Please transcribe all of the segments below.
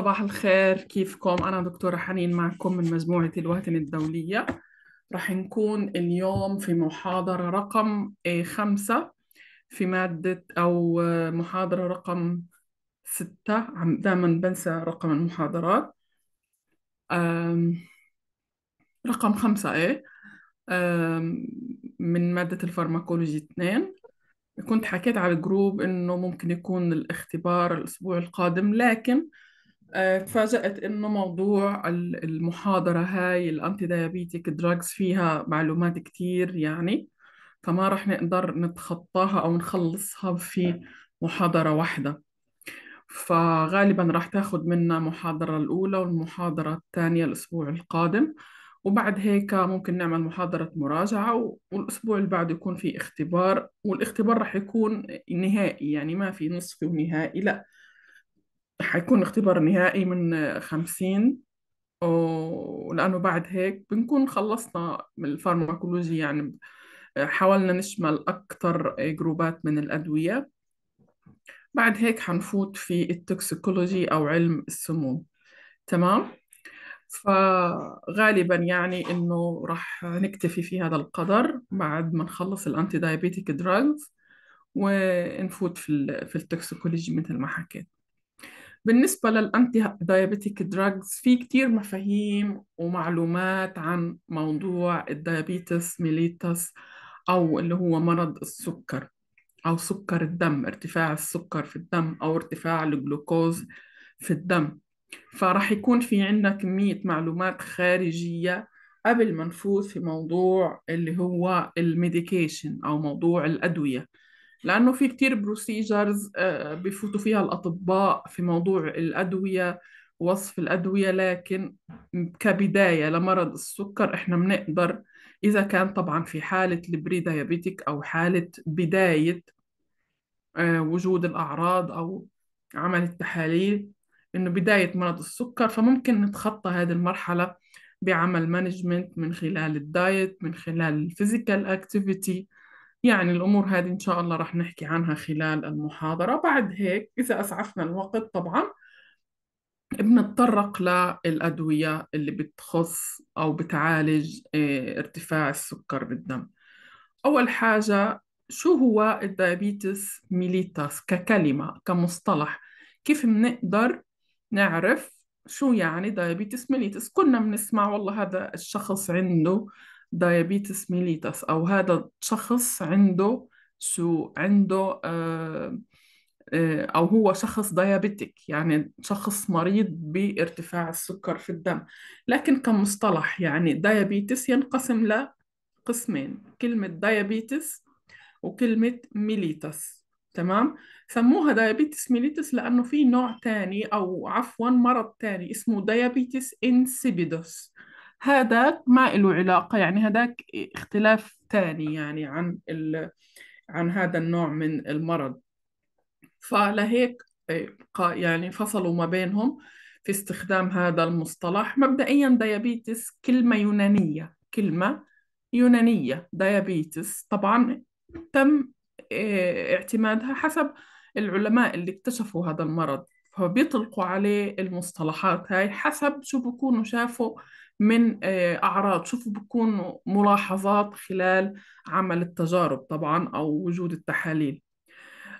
صباح الخير كيفكم أنا دكتورة حنين معكم من مجموعة الوهتن الدولية رح نكون اليوم في محاضرة رقم خمسة في مادة أو محاضرة رقم ستة عم دائما بنسى رقم المحاضرات رقم خمسة إيه من مادة الفارماكولوجي اثنين كنت حكيت على الجروب إنه ممكن يكون الاختبار الأسبوع القادم لكن آه، تفاجأت إنه موضوع المحاضرة هاي الأنتي دايابيتيك دراجز فيها معلومات كتير يعني فما رح نقدر نتخطاها أو نخلصها في محاضرة واحدة فغالبا راح تاخد منا محاضرة الأولى والمحاضرة الثانية الأسبوع القادم وبعد هيك ممكن نعمل محاضرة مراجعة والأسبوع اللي بعده يكون في اختبار والاختبار راح يكون نهائي يعني ما في نصفي ونهائي لأ حيكون اختبار نهائي من خمسين ولأنه بعد هيك بنكون خلصنا من الفارماكولوجي يعني حاولنا نشمل أكثر جروبات من الأدوية بعد هيك حنفوت في التوكسيكولوجي أو علم السموم تمام؟ فغالبا يعني انه راح نكتفي في هذا القدر بعد ما نخلص الانتي دايابيتيك دراجز ونفوت في في التوكسيكولوجي مثل ما حكيت بالنسبة للأنتي دايابيتيك دراجز في كتير مفاهيم ومعلومات عن موضوع الديابيتس ميليتس أو اللي هو مرض السكر أو سكر الدم ارتفاع السكر في الدم أو ارتفاع الجلوكوز في الدم فراح يكون في عندنا كمية معلومات خارجية قبل ما نفوت في موضوع اللي هو الميديكيشن أو موضوع الأدوية لأنه في كتير بروسيجرز آه، بفوتوا فيها الأطباء في موضوع الأدوية وصف الأدوية لكن كبداية لمرض السكر إحنا بنقدر إذا كان طبعا في حالة البري دايابيتيك أو حالة بداية آه، وجود الأعراض أو عمل التحاليل إنه بداية مرض السكر فممكن نتخطى هذه المرحلة بعمل مانجمنت من خلال الدايت من خلال الفيزيكال اكتيفيتي يعني الأمور هذه إن شاء الله رح نحكي عنها خلال المحاضرة بعد هيك إذا أسعفنا الوقت طبعا بنتطرق للأدوية اللي بتخص أو بتعالج آه، ارتفاع السكر بالدم أول حاجة شو هو الدايابيتس ميليتاس ككلمة كمصطلح كيف بنقدر نعرف شو يعني دايابيتس ميليتس كنا بنسمع والله هذا الشخص عنده دايابيتس ميليتس أو هذا الشخص عنده شو عنده آه، آه، أو هو شخص ديابيتك يعني شخص مريض بارتفاع السكر في الدم لكن كمصطلح يعني دايابيتس ينقسم لقسمين كلمة دايابيتس وكلمة ميليتس تمام سموها دايابيتس ميليتس لأنه في نوع تاني أو عفوا مرض تاني اسمه دايابيتس انسيبيدوس هذاك ما له علاقة يعني هذاك اختلاف تاني يعني عن ال... عن هذا النوع من المرض فلهيك إيه، يعني فصلوا ما بينهم في استخدام هذا المصطلح مبدئيا ديابيتس كلمة يونانية كلمة يونانية ديابيتس طبعا تم إيه، اعتمادها حسب العلماء اللي اكتشفوا هذا المرض فبيطلقوا عليه المصطلحات هاي حسب شو بكونوا شافوا من آه، أعراض شوفوا بكون ملاحظات خلال عمل التجارب طبعا أو وجود التحاليل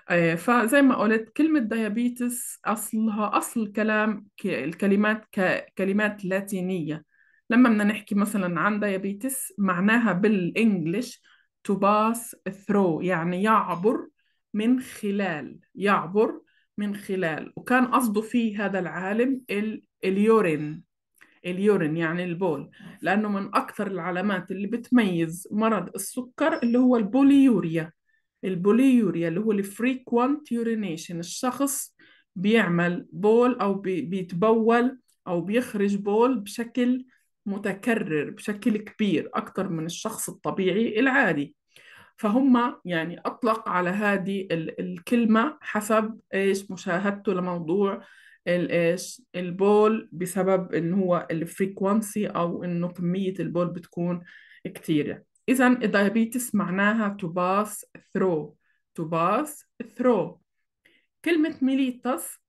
آه، فزي ما قلت كلمة ديابيتس أصلها أصل كلام الكلمات كلمات لاتينية لما بدنا نحكي مثلا عن ديابيتس معناها بالإنجليش to pass through يعني يعبر من خلال يعبر من خلال وكان قصده فيه هذا العالم اليورين اليورين يعني البول لأنه من أكثر العلامات اللي بتميز مرض السكر اللي هو البوليوريا البوليوريا اللي هو الفريكوانت يورينيشن الشخص بيعمل بول أو بيتبول أو بيخرج بول بشكل متكرر بشكل كبير أكثر من الشخص الطبيعي العادي فهم يعني أطلق على هذه الكلمة حسب إيش مشاهدته لموضوع الايش البول بسبب ان هو الفريكونسي او انه كميه البول بتكون كتيره اذا الدايابيتس معناها to pass through to pass through كلمة ميليتس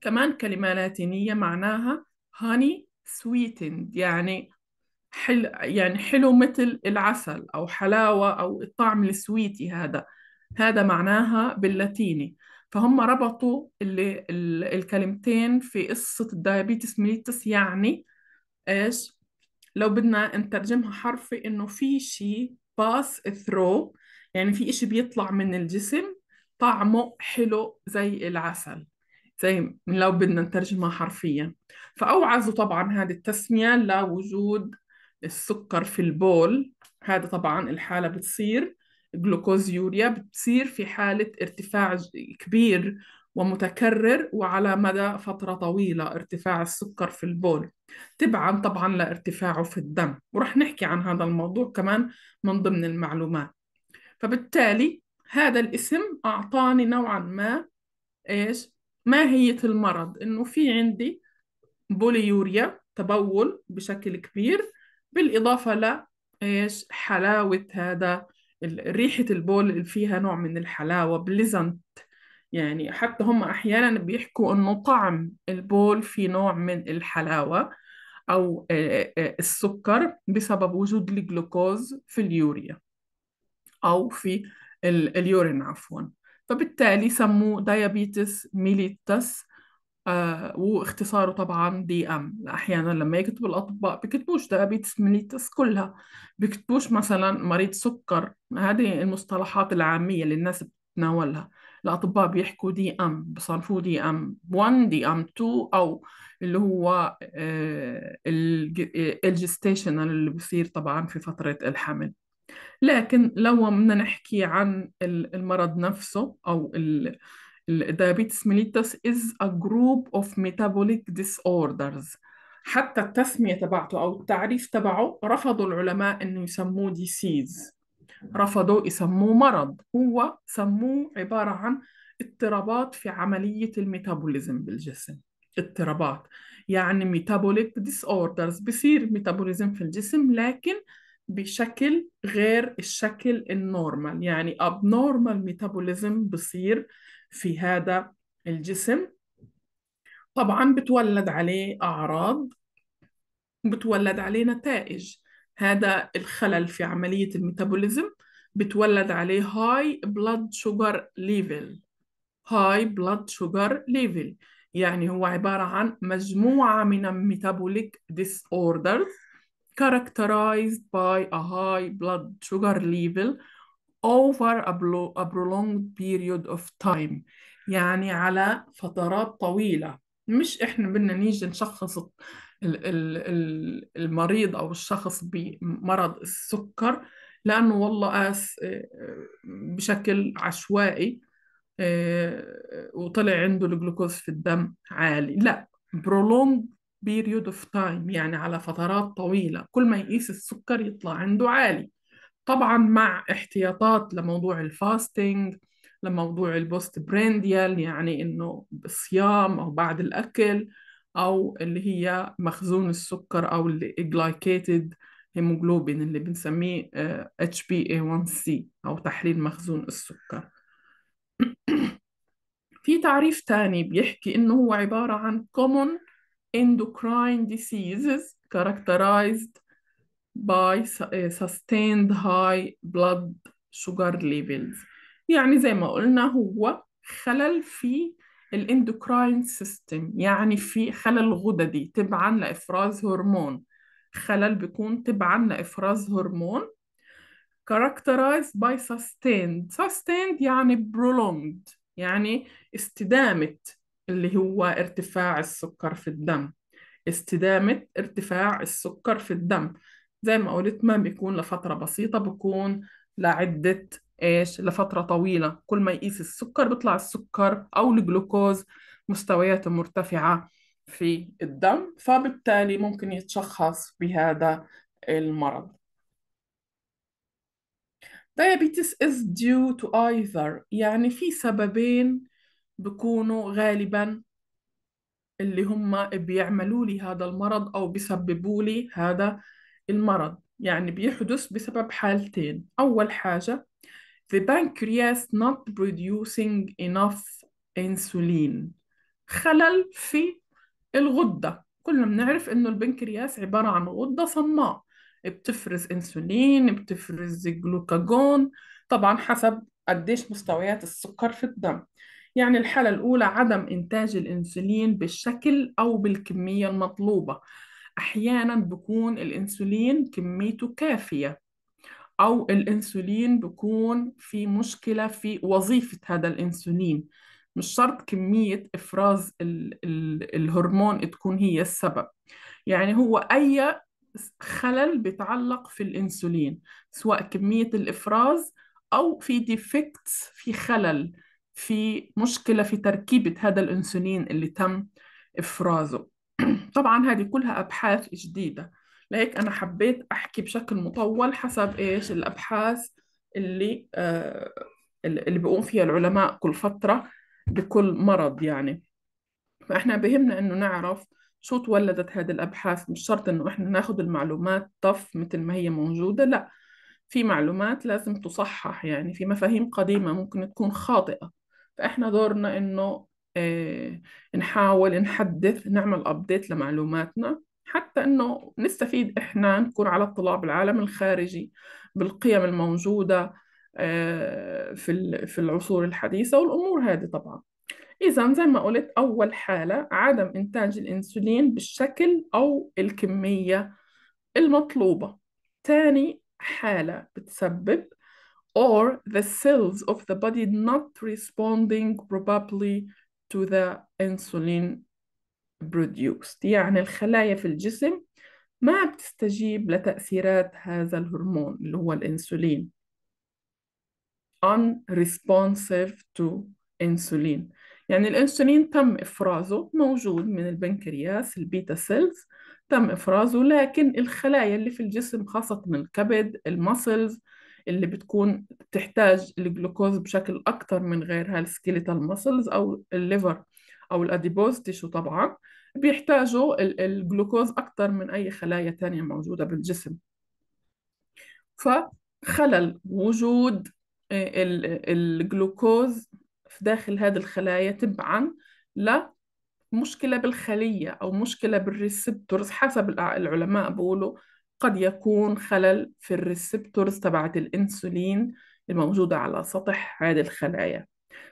كمان كلمة لاتينية معناها honey sweetened يعني حل يعني حلو مثل العسل أو حلاوة أو الطعم السويتي هذا هذا معناها باللاتيني فهم ربطوا اللي ال... الكلمتين في قصة الدايابيتس ميليتس يعني ايش لو بدنا نترجمها حرفي انه في شيء باس ثرو يعني في اشي بيطلع من الجسم طعمه حلو زي العسل زي لو بدنا نترجمها حرفيا فأوعزوا طبعا هذه التسمية لوجود السكر في البول هذا طبعا الحالة بتصير جلوكوز يوريا بتصير في حالة ارتفاع كبير ومتكرر وعلى مدى فترة طويلة ارتفاع السكر في البول تبعا طبعا لارتفاعه في الدم ورح نحكي عن هذا الموضوع كمان من ضمن المعلومات فبالتالي هذا الاسم أعطاني نوعا ما إيش ماهية المرض إنه في عندي بوليوريا تبول بشكل كبير بالإضافة ل إيش حلاوة هذا ريحة البول اللي فيها نوع من الحلاوة بليزنت يعني حتى هم أحيانا بيحكوا إنه طعم البول في نوع من الحلاوة أو آه، آه، آه، السكر بسبب وجود الجلوكوز في اليوريا أو في اليورين عفوا فبالتالي سموه دايابيتس ميليتس آه واختصاره طبعا دي ام احيانا لما يكتب الاطباء بيكتبوش دايابيتس ميليتس كلها بيكتبوش مثلا مريض سكر هذه المصطلحات العاميه اللي الناس بتتناولها الاطباء بيحكوا دي ام بصنفوه دي ام 1 دي ام 2 او اللي هو آه الجستيشنال آه، اللي بصير طبعا في فتره الحمل لكن لو بدنا نحكي عن المرض نفسه او ال الديابيتس mellitus is a group of metabolic disorders حتى التسمية تبعته أو التعريف تبعه رفضوا العلماء إنه يسموه ديسيز رفضوا يسموه مرض هو سموه عبارة عن اضطرابات في عملية الميتابوليزم بالجسم اضطرابات يعني ميتابوليك ديس اوردرز بصير ميتابوليزم في الجسم لكن بشكل غير الشكل النورمال يعني abnormal ميتابوليزم بصير في هذا الجسم طبعا بتولد عليه أعراض بتولد عليه نتائج هذا الخلل في عملية الميتابوليزم بتولد عليه هاي بلاد شوجر ليفل هاي بلاد شوجر ليفل يعني هو عبارة عن مجموعة من الميتابوليك disorders characterized by a high blood sugar level over a, a prolonged period of time يعني على فترات طويلة مش إحنا بدنا نيجي نشخص المريض أو الشخص بمرض السكر لأنه والله قاس بشكل عشوائي آه، وطلع عنده الجلوكوز في الدم عالي لا prolonged period of time يعني على فترات طويلة كل ما يقيس السكر يطلع عنده عالي طبعا مع احتياطات لموضوع الفاستنج لموضوع البوست برانديال يعني انه بالصيام او بعد الاكل او اللي هي مخزون السكر او الجلايكيتد هيموجلوبين اللي بنسميه اتش بي اي 1 سي او تحليل مخزون السكر في تعريف تاني بيحكي انه هو عبارة عن كومون اندوكراين ديزيزز characterized by eh, sustained high blood sugar levels يعني زي ما قلنا هو خلل في الاندوكراين سيستم يعني في خلل غددي تبعا لإفراز هرمون خلل بيكون تبعا لإفراز هرمون characterized by sustained sustained يعني prolonged يعني استدامة اللي هو ارتفاع السكر في الدم استدامة ارتفاع السكر في الدم زي ما قلت ما بيكون لفترة بسيطة بيكون لعدة ايش لفترة طويلة كل ما يقيس السكر بيطلع السكر أو الجلوكوز مستوياته مرتفعة في الدم فبالتالي ممكن يتشخص بهذا المرض Diabetes is due to either يعني في سببين بكونوا غالبا اللي هم بيعملوا لي هذا المرض أو بيسببوا لي هذا المرض يعني بيحدث بسبب حالتين أول حاجة the pancreas not producing enough insulin خلل في الغدة كلنا بنعرف إنه البنكرياس عبارة عن غدة صماء بتفرز انسولين بتفرز جلوكاجون طبعا حسب قديش مستويات السكر في الدم يعني الحالة الأولى عدم إنتاج الأنسولين بالشكل أو بالكمية المطلوبة أحيانا بكون الأنسولين كميته كافية أو الأنسولين بكون في مشكلة في وظيفة هذا الأنسولين مش شرط كمية إفراز الـ الـ الهرمون تكون هي السبب يعني هو أي خلل بيتعلق في الأنسولين سواء كمية الإفراز أو في ديفكتس في خلل في مشكلة في تركيبة هذا الأنسولين اللي تم إفرازه طبعا هذه كلها أبحاث جديدة لهيك أنا حبيت أحكي بشكل مطول حسب إيش الأبحاث اللي آه، اللي بيقوم فيها العلماء كل فترة بكل مرض يعني فإحنا بهمنا إنه نعرف شو تولدت هذه الأبحاث مش شرط إنه إحنا ناخذ المعلومات طف مثل ما هي موجودة لأ في معلومات لازم تصحح يعني في مفاهيم قديمة ممكن تكون خاطئة فإحنا دورنا إنه آه، نحاول نحدث نعمل أبديت لمعلوماتنا حتى إنه نستفيد إحنا نكون على اطلاع بالعالم الخارجي بالقيم الموجودة آه، في في العصور الحديثة والأمور هذه طبعا إذا زي ما قلت أول حالة عدم إنتاج الأنسولين بالشكل أو الكمية المطلوبة ثاني حالة بتسبب or the cells of the body not responding probably to the insulin produced يعني الخلايا في الجسم ما بتستجيب لتأثيرات هذا الهرمون اللي هو الإنسولين unresponsive to insulin يعني الإنسولين تم إفرازه موجود من البنكرياس البيتا سيلز تم إفرازه لكن الخلايا اللي في الجسم خاصة الكبد المسلز اللي بتكون بتحتاج الجلوكوز بشكل أكتر من غيرها السكيليتال ماسلز أو الليفر أو الأديبوز تيشو طبعا بيحتاجوا الجلوكوز أكتر من أي خلايا تانية موجودة بالجسم فخلل وجود آه، الجلوكوز في داخل هذه الخلايا تبعا ل مشكلة بالخلية أو مشكلة بالريسبتورز حسب العلماء بيقولوا قد يكون خلل في الريسبتورز تبعت الأنسولين الموجودة على سطح هذه الخلايا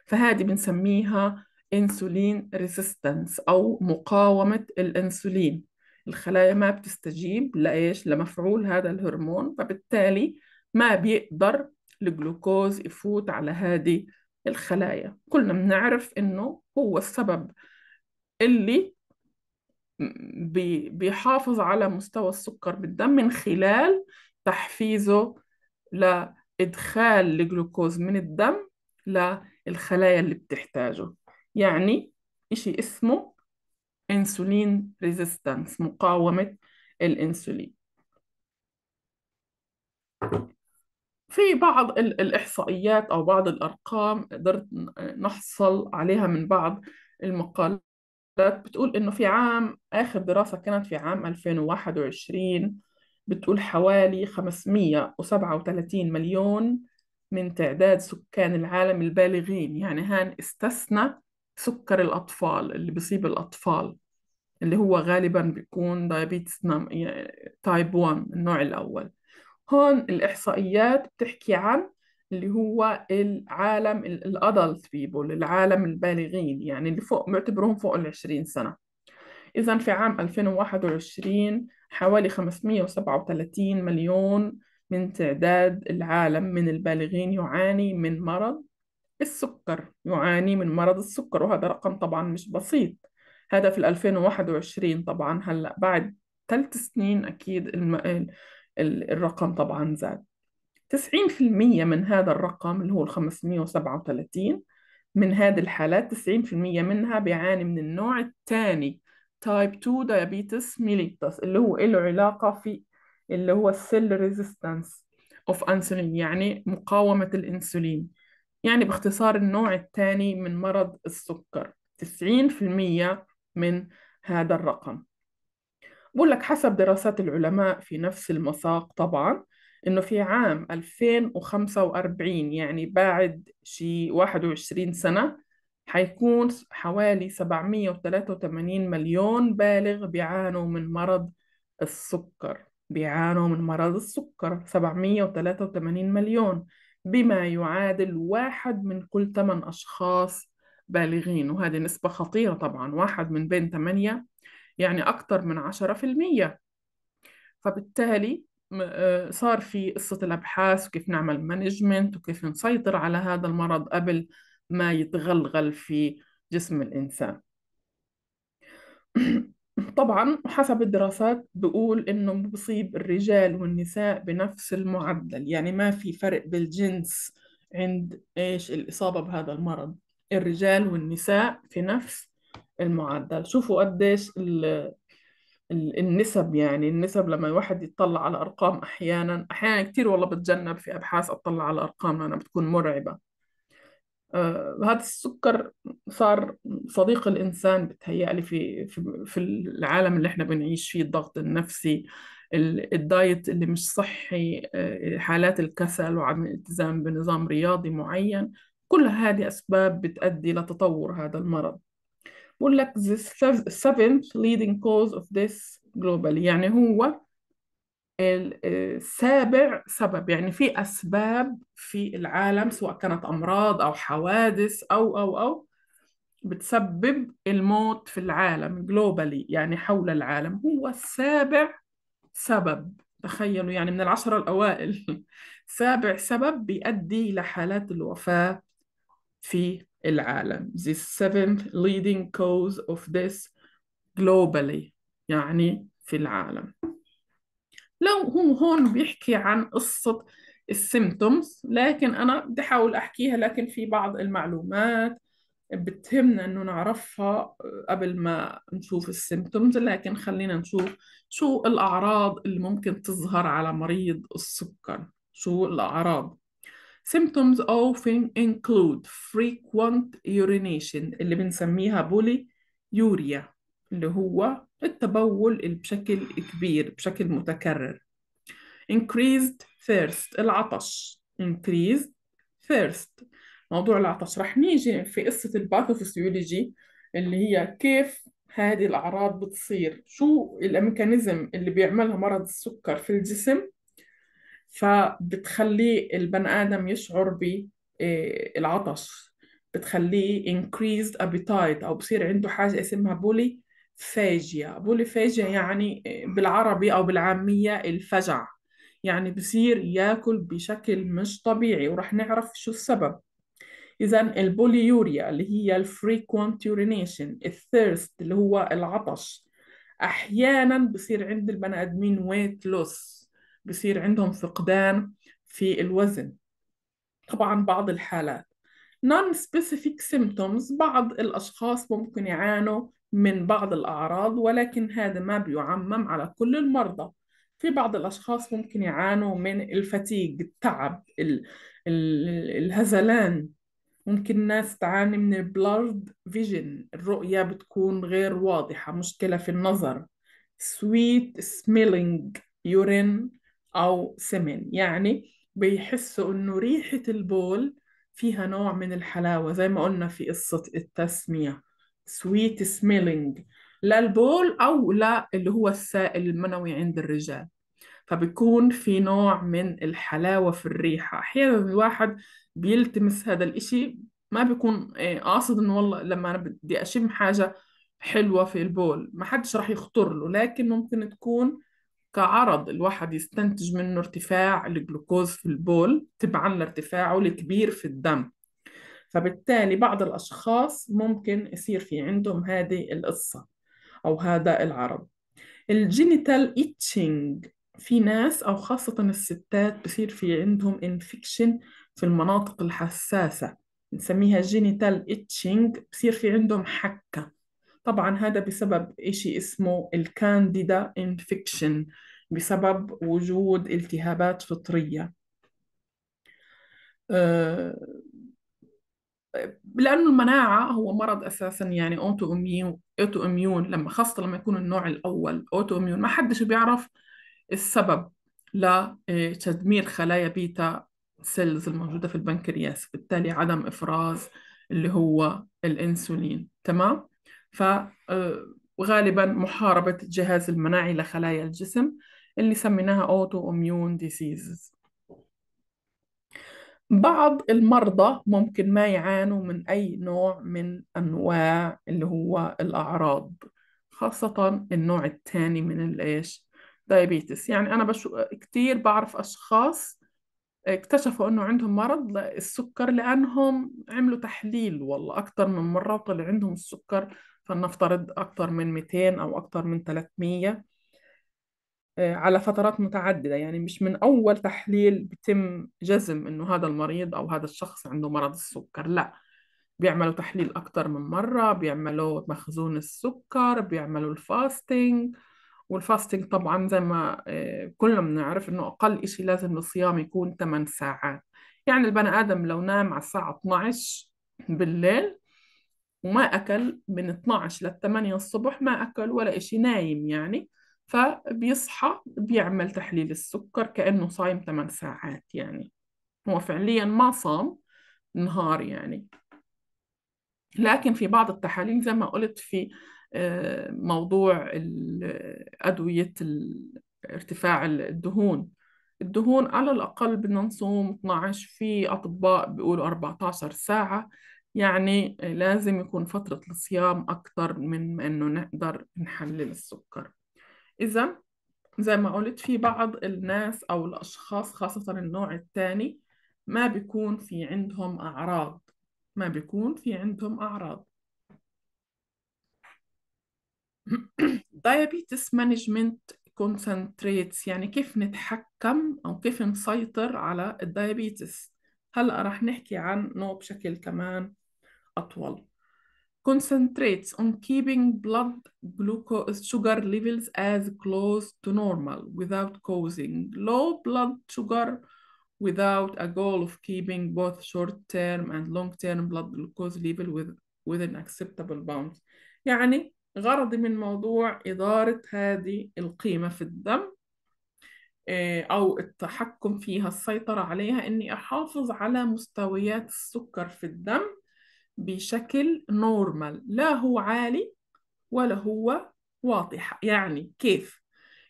فهذه بنسميها انسولين ريسيستنس أو مقاومة الأنسولين الخلايا ما بتستجيب لإيش؟ لمفعول هذا الهرمون فبالتالي ما بيقدر الجلوكوز يفوت على هذه الخلايا كلنا بنعرف إنه هو السبب اللي بيحافظ على مستوى السكر بالدم من خلال تحفيزه لإدخال الجلوكوز من الدم للخلايا اللي بتحتاجه يعني إشي اسمه انسولين ريزيستنس مقاومة الإنسولين في بعض الإحصائيات أو بعض الأرقام قدرت نحصل عليها من بعض المقالات بتقول إنه في عام آخر دراسة كانت في عام 2021 بتقول حوالي 537 مليون من تعداد سكان العالم البالغين يعني هان استثنى سكر الأطفال اللي بيصيب الأطفال اللي هو غالبا بيكون دايابيتس تايب 1 النوع الأول هون الإحصائيات بتحكي عن اللي هو العالم الادلت بيبول العالم البالغين يعني اللي فوق معتبرهم فوق ال 20 سنة إذا في عام 2021 حوالي 537 مليون من تعداد العالم من البالغين يعاني من مرض السكر يعاني من مرض السكر وهذا رقم طبعا مش بسيط هذا في 2021 طبعا هلأ بعد ثلاث سنين أكيد الم... الرقم طبعا زاد 90% من هذا الرقم اللي هو ال 537 من هذه الحالات 90% منها بيعاني من النوع الثاني تايب 2 diabetes mellitus اللي هو له علاقة في اللي هو السيل ريزيستنس اوف انسولين يعني مقاومة الانسولين يعني باختصار النوع الثاني من مرض السكر 90% من هذا الرقم بقول لك حسب دراسات العلماء في نفس المساق طبعا إنه في عام 2045 يعني بعد شي 21 سنة حيكون حوالي 783 مليون بالغ بيعانوا من مرض السكر بيعانوا من مرض السكر 783 مليون بما يعادل واحد من كل 8 أشخاص بالغين وهذه نسبة خطيرة طبعا واحد من بين 8 يعني أكثر من 10% فبالتالي آه، صار في قصة الأبحاث وكيف نعمل مانجمنت وكيف نسيطر على هذا المرض قبل ما يتغلغل في جسم الإنسان طبعا حسب الدراسات بقول إنه بصيب الرجال والنساء بنفس المعدل يعني ما في فرق بالجنس عند إيش الإصابة بهذا المرض الرجال والنساء في نفس المعدل شوفوا قديش النسب يعني النسب لما الواحد يطلع على أرقام أحيانا أحيانا كتير والله بتجنب في أبحاث أطلع على أرقام لأنها بتكون مرعبة آه، هذا السكر صار صديق الإنسان بتهيألي في في في العالم اللي احنا بنعيش فيه الضغط النفسي الدايت اللي مش صحي آه، حالات الكسل وعدم الالتزام بنظام رياضي معين كل هذه أسباب بتؤدي لتطور هذا المرض بقول لك the seventh leading cause of this globally يعني هو السابع آه، سبب يعني في أسباب في العالم سواء كانت أمراض أو حوادث أو أو أو بتسبب الموت في العالم globally يعني حول العالم هو السابع سبب تخيلوا يعني من العشرة الأوائل سابع سبب بيؤدي إلى حالات الوفاة في العالم the seventh leading cause of death globally يعني في العالم لو هو هون بيحكي عن قصة السيمتومز لكن أنا بدي أحاول أحكيها لكن في بعض المعلومات بتهمنا إنه نعرفها قبل ما نشوف السيمتومز لكن خلينا نشوف شو الأعراض اللي ممكن تظهر على مريض السكر شو الأعراض symptoms often include frequent urination اللي بنسميها بولي يوريا اللي هو التبول بشكل كبير بشكل متكرر increased thirst العطش increased thirst موضوع العطش رح نيجي في قصة الباثوفسيولوجي اللي هي كيف هذه الأعراض بتصير شو الميكانيزم اللي بيعملها مرض السكر في الجسم فبتخلي البني آدم يشعر بالعطش آه، بتخليه increased appetite أو بصير عنده حاجة اسمها بولي فاجيا بولي فاجيا يعني آه، بالعربي أو بالعامية الفجع يعني بصير ياكل بشكل مش طبيعي ورح نعرف شو السبب إذا البوليوريا اللي هي الفريكونت يورينيشن الثيرست اللي هو العطش أحيانا بصير عند البني آدمين ويت لوس بصير عندهم فقدان في الوزن طبعا بعض الحالات non specific symptoms بعض الأشخاص ممكن يعانوا من بعض الأعراض ولكن هذا ما بيعمم على كل المرضى في بعض الأشخاص ممكن يعانوا من الفتيق التعب ال ال الهزلان ممكن ناس تعاني من blurred فيجن الرؤية بتكون غير واضحة مشكلة في النظر sweet smelling urine أو سمن يعني بيحسوا إنه ريحة البول فيها نوع من الحلاوة زي ما قلنا في قصة التسمية sweet smelling للبول أو لا اللي هو السائل المنوي عند الرجال فبيكون في نوع من الحلاوة في الريحة أحيانا الواحد بيلتمس هذا الإشي ما بيكون إيه، قاصد إنه والله لما أنا بدي أشم حاجة حلوة في البول ما حدش راح يخطر له لكن ممكن تكون كعرض الواحد يستنتج منه ارتفاع الجلوكوز في البول تبعا لارتفاعه الكبير في الدم فبالتالي بعض الأشخاص ممكن يصير في عندهم هذه القصة أو هذا العرض الجينيتال إيتشنج في ناس أو خاصة الستات بصير في عندهم انفكشن في المناطق الحساسة نسميها جينيتال إيتشنج بصير في عندهم حكة طبعا هذا بسبب إشي اسمه الكانديدا انفكشن بسبب وجود التهابات فطرية آه، لأنه المناعة هو مرض أساسا يعني أوتو إميون أوتو إميون لما خاصة لما يكون النوع الأول أوتو إميون ما حدش بيعرف السبب لتدمير آه، خلايا بيتا سيلز الموجودة في البنكرياس بالتالي عدم إفراز اللي هو الإنسولين تمام فغالبا آه، محاربة الجهاز المناعي لخلايا الجسم اللي سميناها أوتو أميون ديسيزز بعض المرضى ممكن ما يعانوا من أي نوع من أنواع اللي هو الأعراض خاصة النوع الثاني من الإيش دايابيتس يعني أنا بشو كتير بعرف أشخاص اكتشفوا انه عندهم مرض السكر لانهم عملوا تحليل والله اكثر من مره وطلع عندهم السكر فلنفترض أكتر من 200 أو أكتر من 300 آه، على فترات متعددة يعني مش من أول تحليل بتم جزم إنه هذا المريض أو هذا الشخص عنده مرض السكر لا بيعملوا تحليل أكتر من مرة بيعملوا مخزون السكر بيعملوا الفاستنج والفاستنج طبعا زي ما آه، كلنا بنعرف إنه أقل إشي لازم الصيام يكون 8 ساعات يعني البني آدم لو نام على الساعة 12 بالليل وما أكل من 12 لل 8 الصبح ما أكل ولا إشي نايم يعني فبيصحى بيعمل تحليل السكر كأنه صايم 8 ساعات يعني هو فعليا ما صام نهار يعني لكن في بعض التحاليل زي ما قلت في آه، موضوع أدوية ارتفاع الدهون الدهون على الأقل بدنا نصوم 12 في أطباء بيقولوا 14 ساعة يعني لازم يكون فترة الصيام أكتر من إنه نقدر نحلل السكر إذا زي ما قلت في بعض الناس أو الأشخاص خاصة النوع الثاني ما بيكون في عندهم أعراض ما بيكون في عندهم أعراض diabetes management concentrates يعني كيف نتحكم أو كيف نسيطر على الدايابيتس هلأ رح نحكي عن نوع بشكل كمان أطول concentrates on keeping blood glucose sugar levels as close to normal without causing low blood sugar without a goal of keeping both short-term and long-term blood glucose level with, within acceptable bounds يعني غرضي من موضوع إدارة هذه القيمة في الدم أو التحكم فيها السيطرة عليها إني أحافظ على مستويات السكر في الدم بشكل نورمال لا هو عالي ولا هو واضحة يعني كيف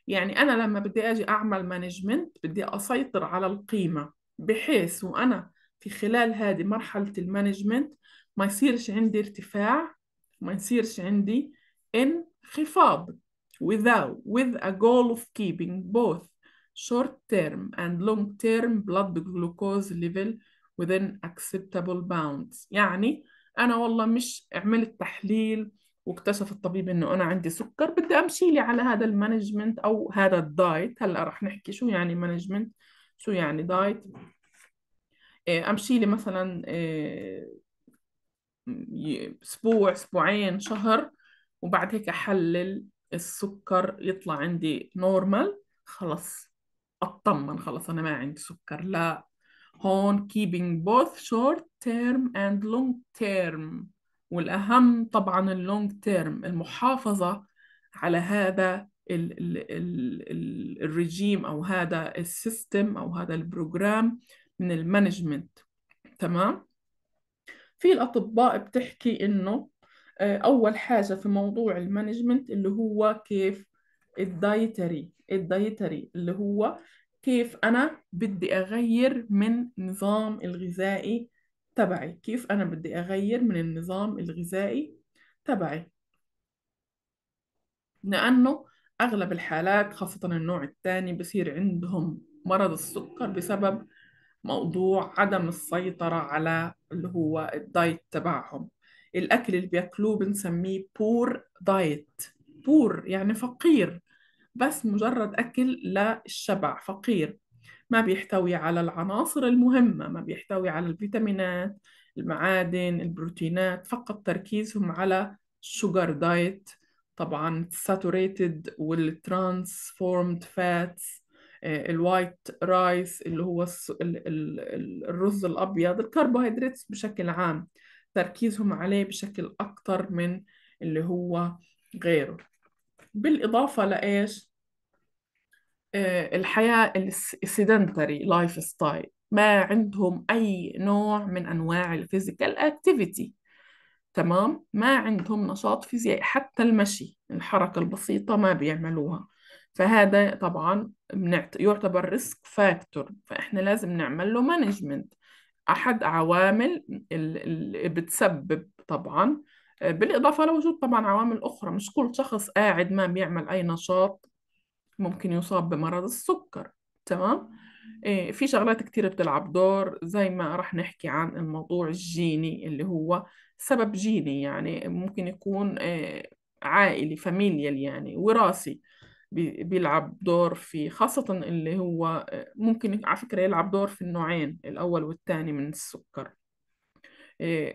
يعني أنا لما بدي أجي أعمل مانجمنت بدي أسيطر على القيمة بحيث وأنا في خلال هذه مرحلة المانجمنت ما يصيرش عندي ارتفاع ما يصيرش عندي انخفاض without with a goal of keeping both short term and long term blood glucose level within acceptable bounds يعني انا والله مش عملت تحليل واكتشف الطبيب انه انا عندي سكر بدي امشي لي على هذا المانجمنت او هذا الدايت هلا رح نحكي شو يعني مانجمنت شو يعني دايت إيه، امشي لي مثلا إيه، اسبوع اسبوعين شهر وبعد هيك احلل السكر يطلع عندي نورمال خلص اطمن خلص انا ما عندي سكر لا هون keeping both short term and long term والأهم طبعا long term المحافظة على هذا ال ال ال الرجيم أو هذا السيستم أو هذا البروجرام من المانجمنت تمام في الأطباء بتحكي إنه آه، أول حاجة في موضوع المانجمنت اللي هو كيف الدايتري الدايتري اللي هو كيف أنا بدي أغير من نظام الغذائي تبعي كيف أنا بدي أغير من النظام الغذائي تبعي لأنه أغلب الحالات خاصة النوع الثاني بصير عندهم مرض السكر بسبب موضوع عدم السيطرة على اللي هو الدايت تبعهم الأكل اللي بياكلوه بنسميه بور دايت بور يعني فقير بس مجرد أكل للشبع فقير ما بيحتوي على العناصر المهمة ما بيحتوي على الفيتامينات المعادن البروتينات فقط تركيزهم على الشوجر دايت طبعا الساتوريتد والترانسفورمد فاتس الوايت رايس اللي هو الرز الأبيض الكربوهيدرات بشكل عام تركيزهم عليه بشكل اكثر من اللي هو غيره بالإضافة لإيش؟ آه، الحياة السيدنتري لايف ستايل ما عندهم أي نوع من أنواع الفيزيكال أكتيفيتي تمام ما عندهم نشاط فيزيائي حتى المشي الحركة البسيطة ما بيعملوها فهذا طبعا يعتبر ريسك فاكتور فإحنا لازم نعمل له مانجمنت أحد عوامل اللي بتسبب طبعا بالإضافة لوجود طبعا عوامل أخرى مش كل شخص قاعد ما بيعمل أي نشاط ممكن يصاب بمرض السكر تمام آه، في شغلات كتير بتلعب دور زي ما رح نحكي عن الموضوع الجيني اللي هو سبب جيني يعني ممكن يكون آه، عائلي فاميليال يعني وراثي بيلعب دور في خاصة اللي هو آه، ممكن على فكرة يلعب دور في النوعين الأول والثاني من السكر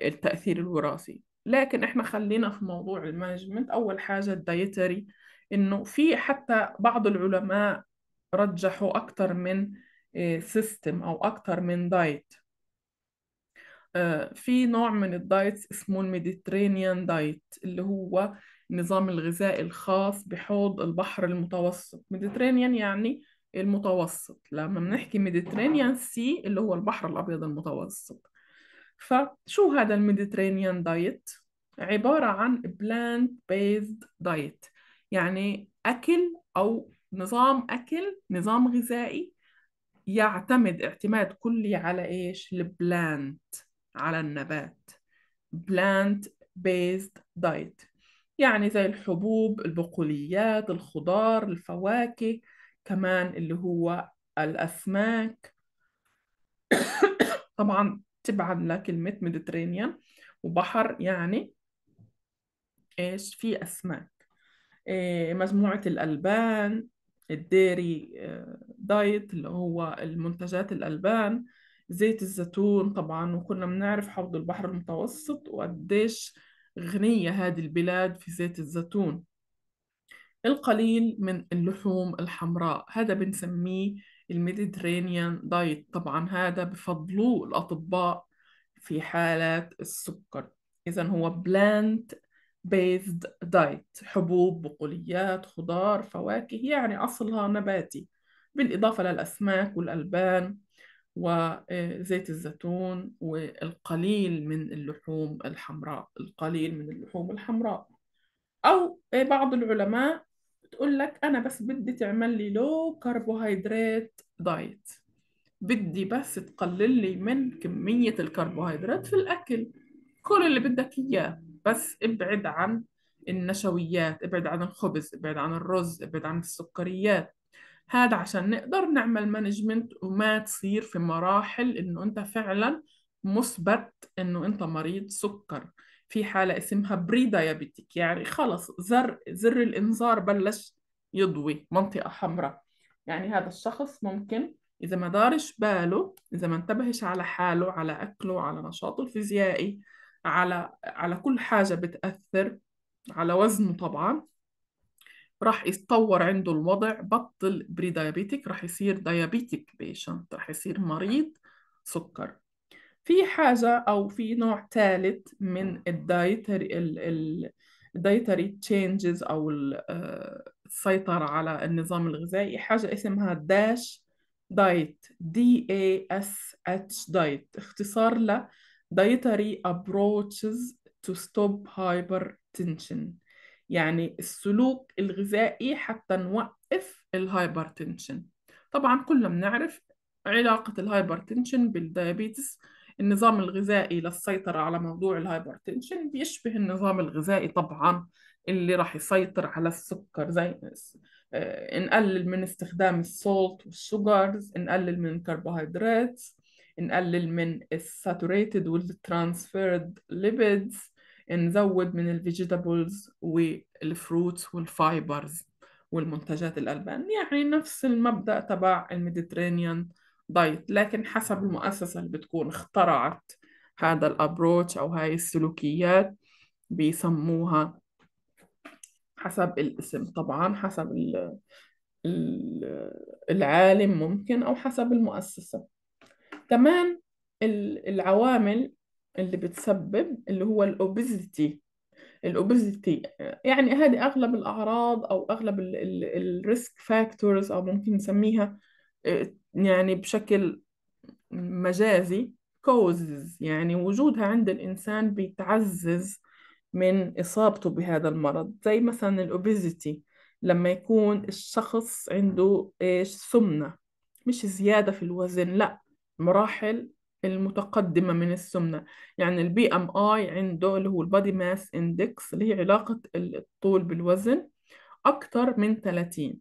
التأثير الوراثي لكن احنا خلينا في موضوع المانجمنت اول حاجه الدايتري انه في حتى بعض العلماء رجحوا اكثر من سيستم آه، او اكثر من دايت آه، في نوع من الدايت اسمه الميديترينيان دايت اللي هو النظام الغذائي الخاص بحوض البحر المتوسط ميديترينيان يعني المتوسط لما بنحكي ميديترينيان سي اللي هو البحر الابيض المتوسط فشو هذا الميديترينيان دايت؟ عبارة عن بلانت بيزد دايت يعني أكل أو نظام أكل نظام غذائي يعتمد اعتماد كلي على إيش؟ البلانت على النبات بلانت بيزد دايت يعني زي الحبوب البقوليات الخضار الفواكه كمان اللي هو الأسماك طبعا تبعا لكلمة ميديترينيان وبحر يعني ايش في أسماك إيه مجموعة الألبان الديري آه، دايت اللي هو المنتجات الألبان زيت الزيتون طبعا وكنا بنعرف حوض البحر المتوسط وقديش غنية هذه البلاد في زيت الزيتون القليل من اللحوم الحمراء هذا بنسميه الميديترينيان دايت طبعا هذا بفضلوه الأطباء في حالات السكر إذا هو بلانت بيزد دايت حبوب بقوليات خضار فواكه يعني أصلها نباتي بالإضافة للأسماك والألبان وزيت آه، الزيتون والقليل من اللحوم الحمراء القليل من اللحوم الحمراء أو آه، بعض العلماء بتقول لك انا بس بدي تعمل لي لو كربوهيدرات دايت بدي بس تقلل لي من كمية الكربوهيدرات في الأكل كل اللي بدك إياه بس ابعد عن النشويات ابعد عن الخبز ابعد عن الرز ابعد عن السكريات هذا عشان نقدر نعمل مانجمنت وما تصير في مراحل انه انت فعلا مثبت انه انت مريض سكر في حالة اسمها بري دايابيتيك يعني خلص زر زر الإنذار بلش يضوي منطقة حمراء يعني هذا الشخص ممكن إذا ما دارش باله إذا ما انتبهش على حاله على أكله على نشاطه الفيزيائي على على كل حاجة بتأثر على وزنه طبعا راح يتطور عنده الوضع بطل بري دايابيتيك راح يصير دايابيتيك بيشنت راح يصير مريض سكر في حاجة أو في نوع ثالث من الدايتري الدايتري تشينجز أو آه، السيطرة على النظام الغذائي حاجة اسمها داش دايت دي اي اس اتش دايت اختصار ل ابروتشز تو ستوب هايبر تنشن يعني السلوك الغذائي حتى نوقف الهايبرتنشن طبعا كلنا بنعرف علاقة الهايبرتنشن بالديابيتس النظام الغذائي للسيطرة على موضوع الهايبرتنشن بيشبه النظام الغذائي طبعا اللي راح يسيطر على السكر زي آه، نقلل من استخدام السولت والسوجرز نقلل من الكربوهيدرات نقلل من الساتوريتد والترانسفيرد ليبيدز نزود من الفيجيتابلز والفروتس والفايبرز والمنتجات الألبان يعني نفس المبدأ تبع الميديترينيان دايت طيب، لكن حسب المؤسسة اللي بتكون اخترعت هذا الابروتش أو هاي السلوكيات بيسموها حسب الاسم طبعا حسب الـ الـ العالم ممكن أو حسب المؤسسة كمان العوامل اللي بتسبب اللي هو الأوبزيتي الأوبزيتي يعني هذه أغلب الأعراض أو أغلب الريسك فاكتورز أو ممكن نسميها يعني بشكل مجازي causes يعني وجودها عند الإنسان بيتعزز من إصابته بهذا المرض زي مثلا الأوبيزيتي لما يكون الشخص عنده إيش سمنة مش زيادة في الوزن لا مراحل المتقدمة من السمنة يعني البي ام اي عنده اللي هو البادي ماس اندكس اللي هي علاقة الطول بالوزن أكثر من 30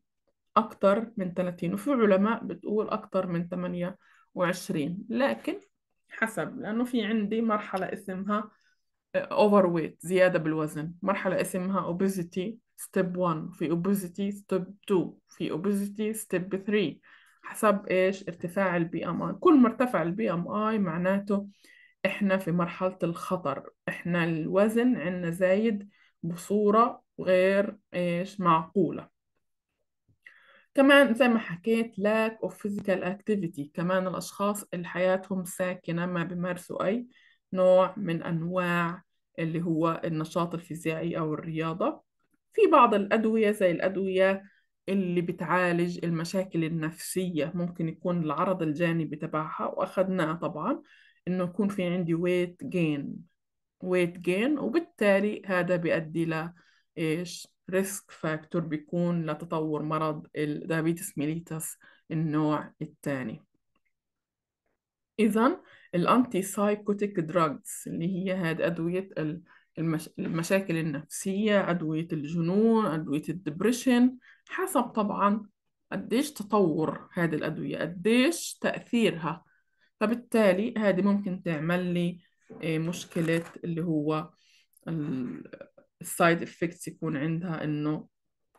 أكتر من 30 وفي علماء بتقول أكتر من 28 لكن حسب لأنه في عندي مرحلة اسمها اوفر ويت زيادة بالوزن مرحلة اسمها obesity ستيب 1 في obesity ستيب 2 في obesity ستيب 3 حسب ايش ارتفاع البي ام اي كل ما ارتفع البي ام اي معناته احنا في مرحلة الخطر احنا الوزن عندنا زايد بصورة غير ايش معقولة كمان زي ما حكيت lack of physical activity كمان الأشخاص اللي حياتهم ساكنة ما بيمارسوا أي نوع من أنواع اللي هو النشاط الفيزيائي أو الرياضة في بعض الأدوية زي الأدوية اللي بتعالج المشاكل النفسية ممكن يكون العرض الجانبي تبعها وأخذناه طبعا إنه يكون في عندي weight gain weight gain وبالتالي هذا بيؤدي لإيش ريسك فاكتور بيكون لتطور مرض الدايابيتس ميليتس النوع الثاني إذا الأنتي سايكوتيك دراجز اللي هي هاد أدوية المش... المشاكل النفسية أدوية الجنون أدوية الدبريشن حسب طبعا قديش تطور هذه الأدوية قديش تأثيرها فبالتالي هذه ممكن تعمل لي آه، مشكلة اللي هو السايد افكتس يكون عندها انه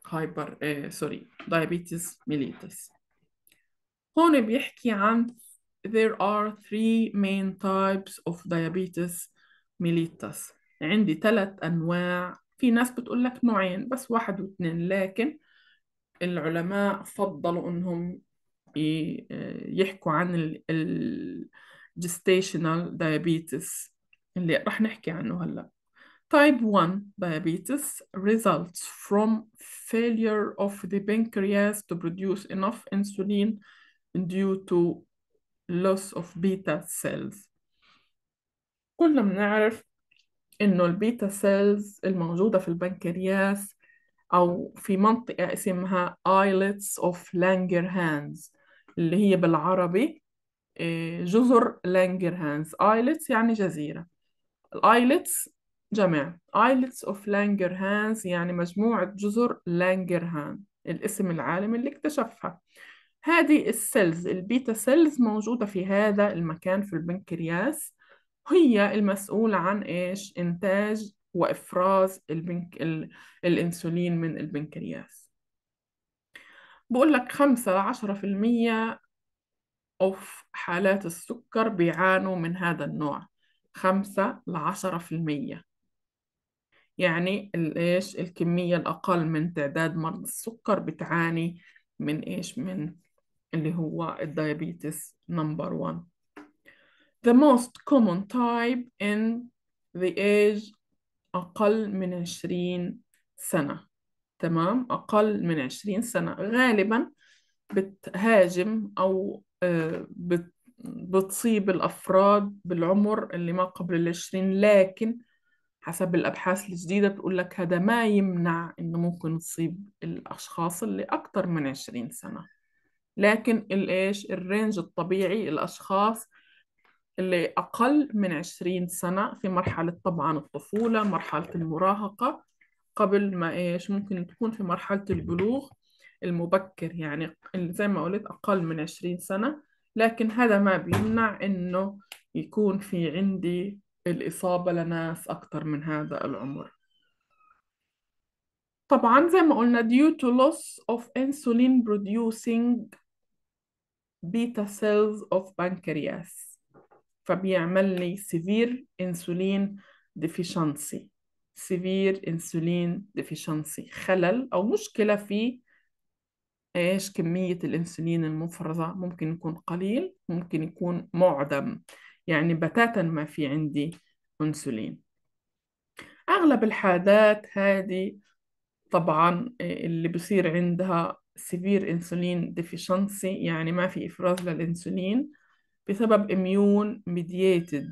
هايبر آه سوري diabetes mellitus هون بيحكي عن there are three main types of diabetes mellitus عندي ثلاث انواع في ناس بتقول لك نوعين بس واحد واثنين لكن العلماء فضلوا انهم يحكوا عن gestational diabetes اللي رح نحكي عنه هلا Type 1 diabetes results from failure of the pancreas to produce enough insulin due to loss of beta cells. كلنا بنعرف إنه البيتا سيلز الموجودة في البنكرياس أو في منطقة اسمها islets of Langerhans اللي هي بالعربي جزر لانجرهانز islets يعني جزيرة الايلتس جمع Islets of Langerhans يعني مجموعة جزر لانجرهان الاسم العالم اللي اكتشفها هذه السيلز البيتا سيلز موجودة في هذا المكان في البنكرياس هي المسؤولة عن إيش إنتاج وإفراز البنك... ال... الإنسولين من البنكرياس بقول لك 5 ل 10% أوف حالات السكر بيعانوا من هذا النوع خمسة لعشرة في المية يعني الايش الكمية الأقل من تعداد مرضى السكر بتعاني من ايش من اللي هو الدايابيتس نمبر 1 The most common type in the age أقل من 20 سنة تمام أقل من 20 سنة غالبا بتهاجم أو آه، بتصيب الأفراد بالعمر اللي ما قبل ال 20 لكن حسب الأبحاث الجديدة بتقول لك هذا ما يمنع إنه ممكن تصيب الأشخاص اللي أكتر من 20 سنة لكن الإيش الرينج الطبيعي الأشخاص اللي أقل من 20 سنة في مرحلة طبعا الطفولة مرحلة المراهقة قبل ما إيش ممكن تكون في مرحلة البلوغ المبكر يعني زي ما قلت أقل من 20 سنة لكن هذا ما بيمنع إنه يكون في عندي الإصابة لناس أكتر من هذا العمر طبعا زي ما قلنا due to loss of insulin producing beta cells of pancreas فبيعمل لي severe insulin deficiency severe insulin deficiency خلل أو مشكلة في إيش كمية الأنسولين المفرزة ممكن يكون قليل ممكن يكون معدم يعني بتاتا ما في عندي أنسولين أغلب الحالات هذه طبعا إيه، اللي بصير عندها سيفير انسولين ديفيشنسي يعني ما في إفراز للإنسولين بسبب إميون ميدييتد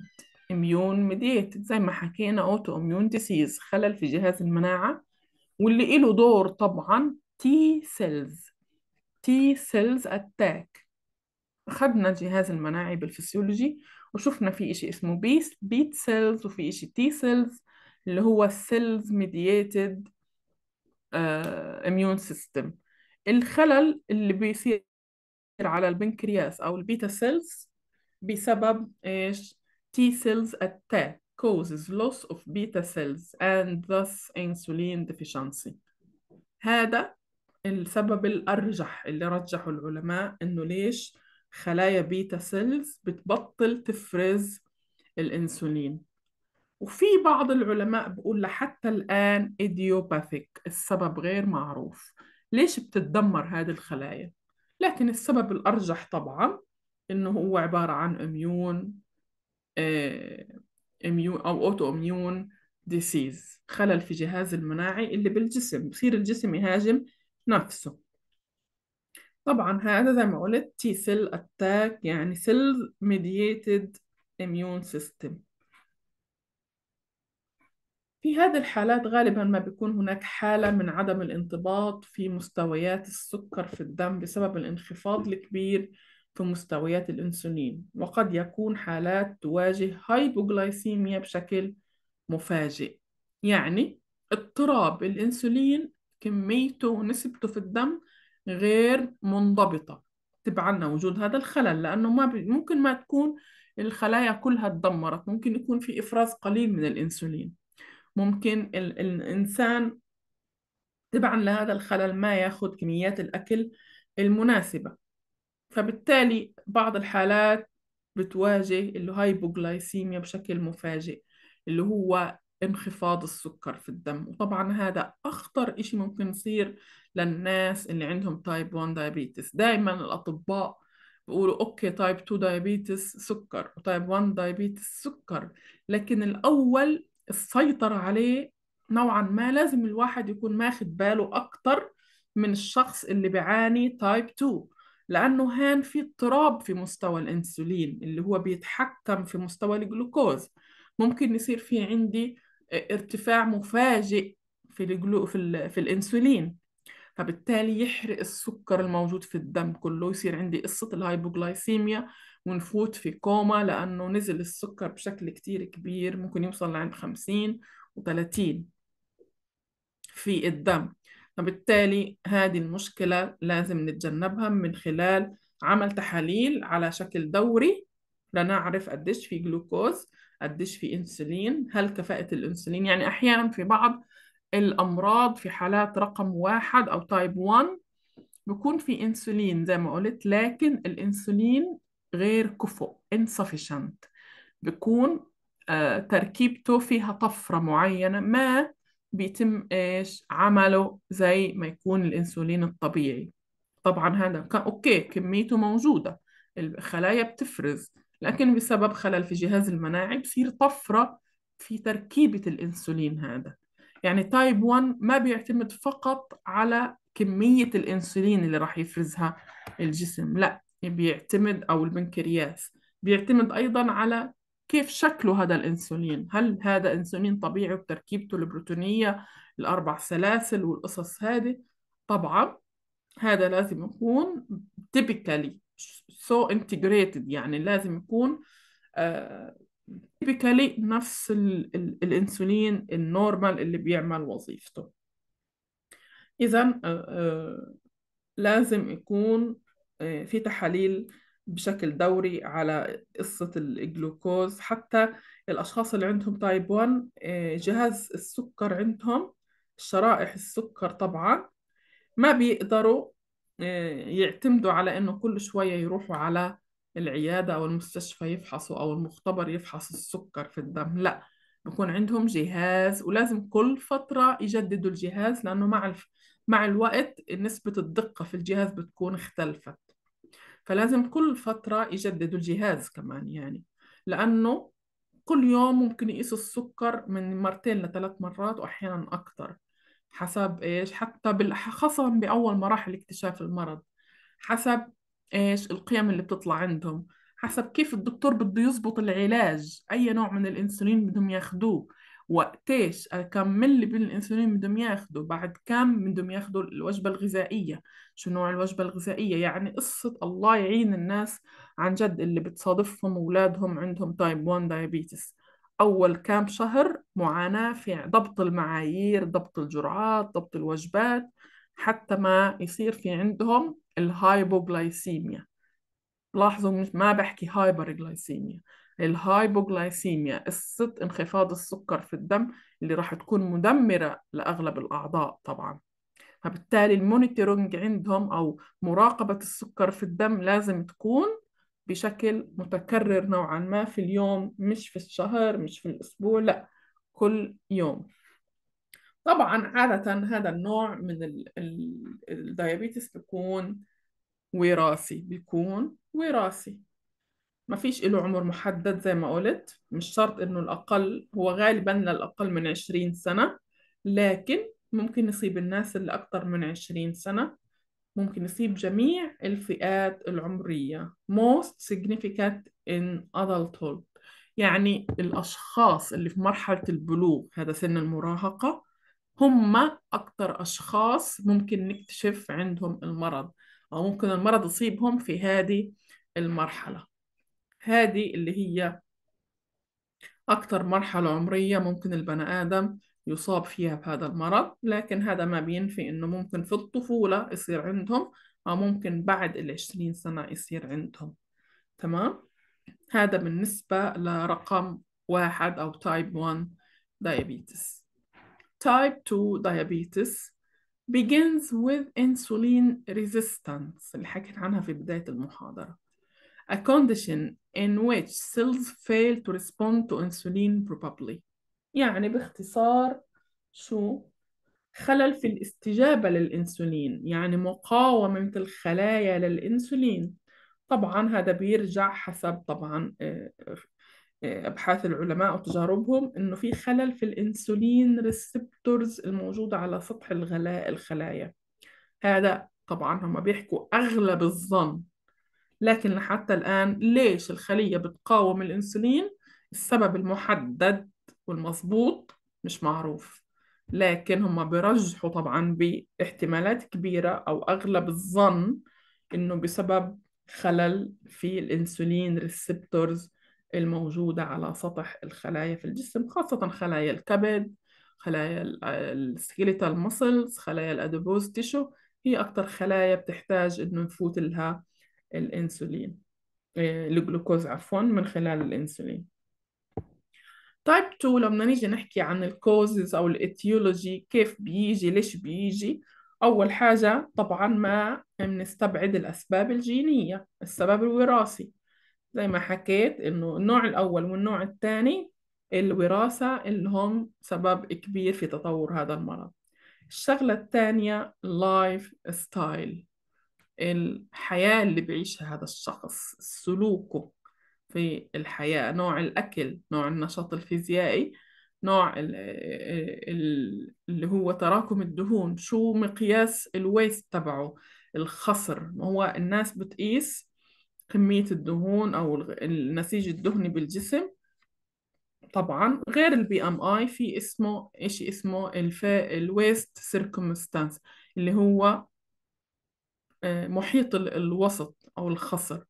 إميون ميدييتد زي ما حكينا أوتو إميون ديسيز خلل في جهاز المناعة واللي له دور طبعا تي سيلز تي سيلز أتاك أخذنا الجهاز المناعي بالفسيولوجي وشفنا في إشي اسمه بيس بيت سيلز وفي إشي تي سيلز اللي هو سيلز ميدياتد اميون سيستم الخلل اللي بيصير على البنكرياس أو البيتا سيلز بسبب إيش T cells attack causes loss of beta cells and thus insulin deficiency هذا السبب الأرجح اللي رجحه العلماء إنه ليش خلايا بيتا سيلز بتبطل تفرز الانسولين وفي بعض العلماء بقول لحتى الآن ايديوباثيك السبب غير معروف ليش بتتدمر هذه الخلايا لكن السبب الأرجح طبعا إنه هو عبارة عن إميون إميون آه، أو أوتو إميون ديسيز خلل في جهاز المناعي اللي بالجسم بصير الجسم يهاجم نفسه طبعا هذا زي ما قلت T cell attack يعني cell mediated immune system في هذه الحالات غالبا ما بيكون هناك حالة من عدم الانضباط في مستويات السكر في الدم بسبب الانخفاض الكبير في مستويات الأنسولين وقد يكون حالات تواجه هايبوغلايسيميا بشكل مفاجئ يعني اضطراب الأنسولين كميته ونسبته في الدم غير منضبطة تبع عنا وجود هذا الخلل لأنه ما بي... ممكن ما تكون الخلايا كلها تدمرت ممكن يكون في إفراز قليل من الإنسولين ممكن ال... الإنسان تبعا لهذا الخلل ما ياخذ كميات الأكل المناسبة فبالتالي بعض الحالات بتواجه اللي بشكل مفاجئ اللي هو انخفاض السكر في الدم وطبعا هذا أخطر إشي ممكن يصير للناس اللي عندهم تايب 1 دايابيتس دايما الأطباء بيقولوا أوكي تايب 2 دايابيتس سكر وتايب 1 دايابيتس سكر لكن الأول السيطرة عليه نوعا ما لازم الواحد يكون ماخد باله أكتر من الشخص اللي بيعاني تايب 2 لأنه هان في اضطراب في مستوى الأنسولين اللي هو بيتحكم في مستوى الجلوكوز ممكن يصير في عندي ارتفاع مفاجئ في الجلو في, ال... في الانسولين فبالتالي يحرق السكر الموجود في الدم كله يصير عندي قصة الهايبوغلايسيميا ونفوت في كوما لأنه نزل السكر بشكل كتير كبير ممكن يوصل لعند 50 و30 في الدم فبالتالي هذه المشكلة لازم نتجنبها من خلال عمل تحاليل على شكل دوري لنعرف قديش في جلوكوز قديش في انسولين هل كفاءة الانسولين يعني احيانا في بعض الامراض في حالات رقم واحد او تايب 1 بكون في انسولين زي ما قلت لكن الانسولين غير كفؤ insufficient بكون آه، تركيبته فيها طفرة معينة ما بيتم ايش عمله زي ما يكون الانسولين الطبيعي طبعا هذا اوكي كميته موجودة الخلايا بتفرز لكن بسبب خلل في جهاز المناعي بصير طفرة في تركيبة الإنسولين هذا يعني تايب 1 ما بيعتمد فقط على كمية الإنسولين اللي راح يفرزها الجسم لا بيعتمد أو البنكرياس بيعتمد أيضا على كيف شكله هذا الانسولين هل هذا انسولين طبيعي بتركيبته البروتونيه الاربع سلاسل والقصص هذه طبعا هذا لازم يكون تيبيكالي so integrated يعني لازم يكون تيبيكالي آه، نفس الـ الـ الانسولين النورمال اللي بيعمل وظيفته اذا آه، آه، لازم يكون في تحاليل بشكل دوري على قصة الجلوكوز حتى الأشخاص اللي عندهم تايب 1 جهاز السكر عندهم شرائح السكر طبعا ما بيقدروا آه، يعتمدوا على انه كل شويه يروحوا على العياده او المستشفى يفحصوا او المختبر يفحص السكر في الدم لا بكون عندهم جهاز ولازم كل فتره يجددوا الجهاز لانه مع الف... مع الوقت نسبه الدقه في الجهاز بتكون اختلفت فلازم كل فتره يجددوا الجهاز كمان يعني لانه كل يوم ممكن يقيسوا السكر من مرتين لثلاث مرات واحيانا اكثر حسب إيش حتى خاصة بأول مراحل اكتشاف المرض حسب إيش القيم اللي بتطلع عندهم حسب كيف الدكتور بده يزبط العلاج أي نوع من الإنسولين بدهم ياخدوه وقتيش كم ملي بالانسولين بدهم ياخدوا بعد كم بدهم ياخدوا الوجبه الغذائيه شو نوع الوجبه الغذائيه يعني قصه الله يعين الناس عن جد اللي بتصادفهم اولادهم عندهم تايب 1 دايابيتس أول كام شهر معاناة في ضبط المعايير ضبط الجرعات ضبط الوجبات حتى ما يصير في عندهم الهايبوغلايسيميا لاحظوا ما بحكي هايبرغلايسيميا الهايبوغلايسيميا الست انخفاض السكر في الدم اللي راح تكون مدمرة لأغلب الأعضاء طبعا فبالتالي المونيتورنج عندهم أو مراقبة السكر في الدم لازم تكون بشكل متكرر نوعا ما في اليوم مش في الشهر مش في الأسبوع لا كل يوم طبعا عادة هذا النوع من الديابيتس بيكون وراثي بيكون وراثي ما فيش له عمر محدد زي ما قلت مش شرط انه الاقل هو غالبا للاقل من 20 سنة لكن ممكن يصيب الناس اللي اكتر من 20 سنة ممكن يصيب جميع الفئات العمرية most significant in adulthood يعني الأشخاص اللي في مرحلة البلوغ هذا سن المراهقة هم أكثر أشخاص ممكن نكتشف عندهم المرض أو ممكن المرض يصيبهم في هذه المرحلة هذه اللي هي أكثر مرحلة عمرية ممكن البني آدم يصاب فيها بهذا المرض لكن هذا ما بينفي إنه ممكن في الطفولة يصير عندهم أو ممكن بعد العشرين سنة يصير عندهم تمام هذا بالنسبة لرقم واحد أو type 1 diabetes type 2 diabetes begins with insulin resistance اللي حكيت عنها في بداية المحاضرة a condition in which cells fail to respond to insulin properly يعني باختصار شو خلل في الاستجابة للإنسولين يعني مقاومة الخلايا للإنسولين طبعا هذا بيرجع حسب طبعا آه، آه، أبحاث العلماء وتجاربهم إنه في خلل في الإنسولين ريسبتورز الموجودة على سطح الغلاء الخلايا هذا طبعا هم بيحكوا أغلب الظن لكن لحتى الآن ليش الخلية بتقاوم الإنسولين السبب المحدد والمظبوط مش معروف لكن هم بيرجحوا طبعا باحتمالات كبيرة أو أغلب الظن إنه بسبب خلل في الأنسولين ريسبتورز الموجودة على سطح الخلايا في الجسم خاصة خلايا الكبد خلايا السكيليتال ماسلز خلايا الأدبوز تيشو هي أكثر خلايا بتحتاج إنه يفوت لها الأنسولين آه، الجلوكوز عفوا من خلال الأنسولين تايب 2 لما نيجي نحكي عن الكوزز أو الاتيولوجي كيف بيجي ليش بيجي أول حاجة طبعا ما بنستبعد الأسباب الجينية السبب الوراثي زي ما حكيت إنه النوع الأول والنوع الثاني الوراثة اللي هم سبب كبير في تطور هذا المرض الشغلة الثانية اللايف ستايل الحياة اللي بيعيشها هذا الشخص سلوكه في الحياة نوع الأكل نوع النشاط الفيزيائي نوع اللي هو تراكم الدهون شو مقياس الويست تبعه الخصر هو الناس بتقيس كمية الدهون أو النسيج الدهني بالجسم طبعا غير البي ام اي في اسمه شيء اسمه الويست سيركمستانس اللي هو آه، محيط الوسط أو الخصر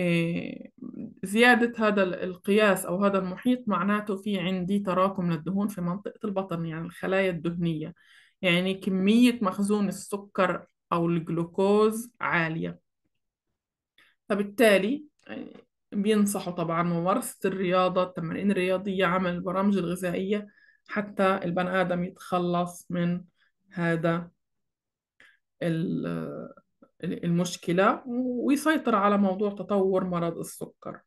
إيه، زيادة هذا القياس أو هذا المحيط معناته في عندي تراكم للدهون في منطقة البطن يعني الخلايا الدهنية يعني كمية مخزون السكر أو الجلوكوز عالية فبالتالي إيه، بينصحوا طبعا ممارسة الرياضة التمارين الرياضية عمل البرامج الغذائية حتى البني آدم يتخلص من هذا المشكلة ويسيطر على موضوع تطور مرض السكر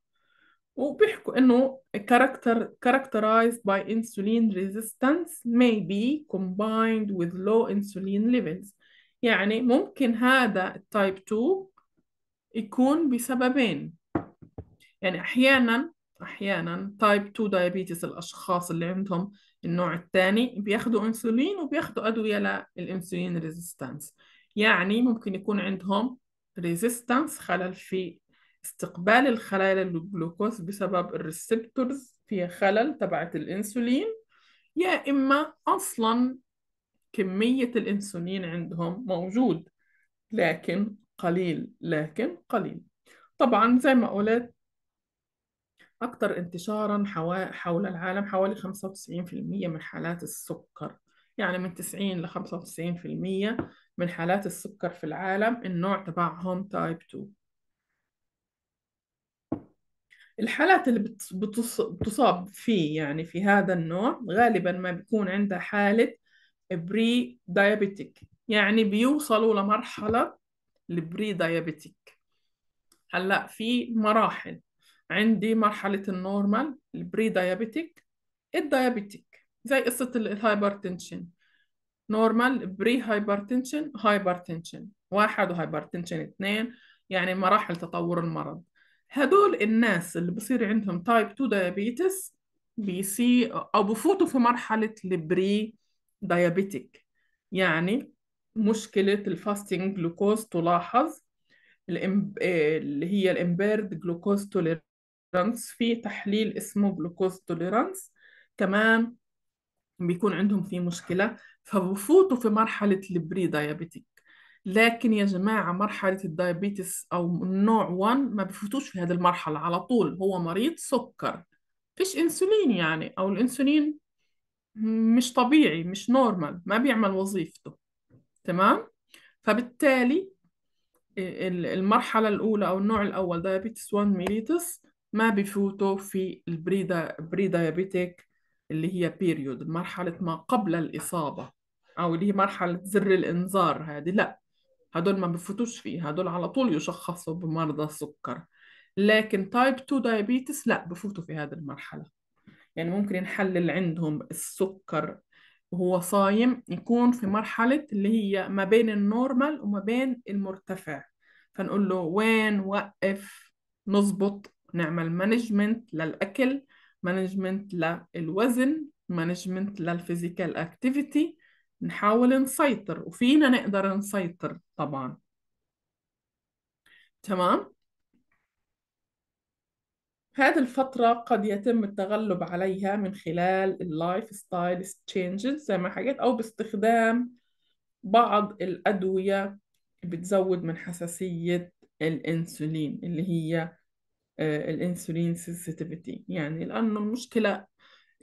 وبيحكوا إنه character characterized by insulin resistance may be combined with low insulin levels يعني ممكن هذا التايب 2 يكون بسببين يعني أحيانا أحيانا تايب 2 diabetes الأشخاص اللي عندهم النوع الثاني بياخذوا أنسولين وبياخذوا أدوية للأنسولين ريزيستانس يعني ممكن يكون عندهم ريزيستنس خلل في استقبال الخلايا للجلوكوز بسبب الريسبتورز في خلل تبعت الانسولين يا إما أصلا كمية الانسولين عندهم موجود لكن قليل لكن قليل طبعا زي ما قلت أكثر انتشارا حول العالم حوالي 95% من حالات السكر يعني من 90 ل 95% من حالات السكر في العالم النوع تبعهم تايب 2 الحالات اللي بتصاب فيه يعني في هذا النوع غالبا ما بيكون عندها حالة بري دايابيتيك يعني بيوصلوا لمرحلة البري دايابيتيك هلا في مراحل عندي مرحلة النورمال البري دايابيتيك الدايابيتيك زي قصة الهايبرتنشن نورمال بري هايبرتنشن هايبرتنشن واحد وهايبرتنشن اثنين يعني مراحل تطور المرض هدول الناس اللي بصير عندهم تايب 2 دايابيتس بيسي او بفوتوا في مرحله البري دايابيتك يعني مشكله الفاستنج جلوكوز تلاحظ اللي هي الامبيرد جلوكوز توليرانس في تحليل اسمه جلوكوز توليرانس كمان بيكون عندهم في مشكلة فبفوتوا في مرحلة البري دايابيتيك لكن يا جماعة مرحلة الدايابيتس أو النوع 1 ما بفوتوش في هذه المرحلة على طول هو مريض سكر فيش انسولين يعني أو الانسولين مش طبيعي مش نورمال ما بيعمل وظيفته تمام فبالتالي آه، المرحلة الأولى أو النوع الأول دايابيتس 1 ميليتس ما بفوتوا في البري دايابيتيك اللي هي بيريود مرحلة ما قبل الإصابة أو اللي هي مرحلة زر الإنذار هذه لا هدول ما بفوتوش فيه هدول على طول يشخصوا بمرضى السكر لكن تايب 2 دايابيتس لا بفوتوا في هذه المرحلة يعني ممكن نحلل عندهم السكر وهو صايم يكون في مرحلة اللي هي ما بين النورمال وما بين المرتفع فنقول له وين وقف نظبط نعمل مانجمنت للأكل مانجمنت للوزن مانجمنت للفيزيكال اكتيفيتي نحاول نسيطر وفينا نقدر نسيطر طبعا تمام هذه الفترة قد يتم التغلب عليها من خلال اللايف ستايل تشينجز زي ما حكيت أو باستخدام بعض الأدوية بتزود من حساسية الإنسولين اللي هي آه، الانسولين سنسيتيفيتي يعني لانه المشكله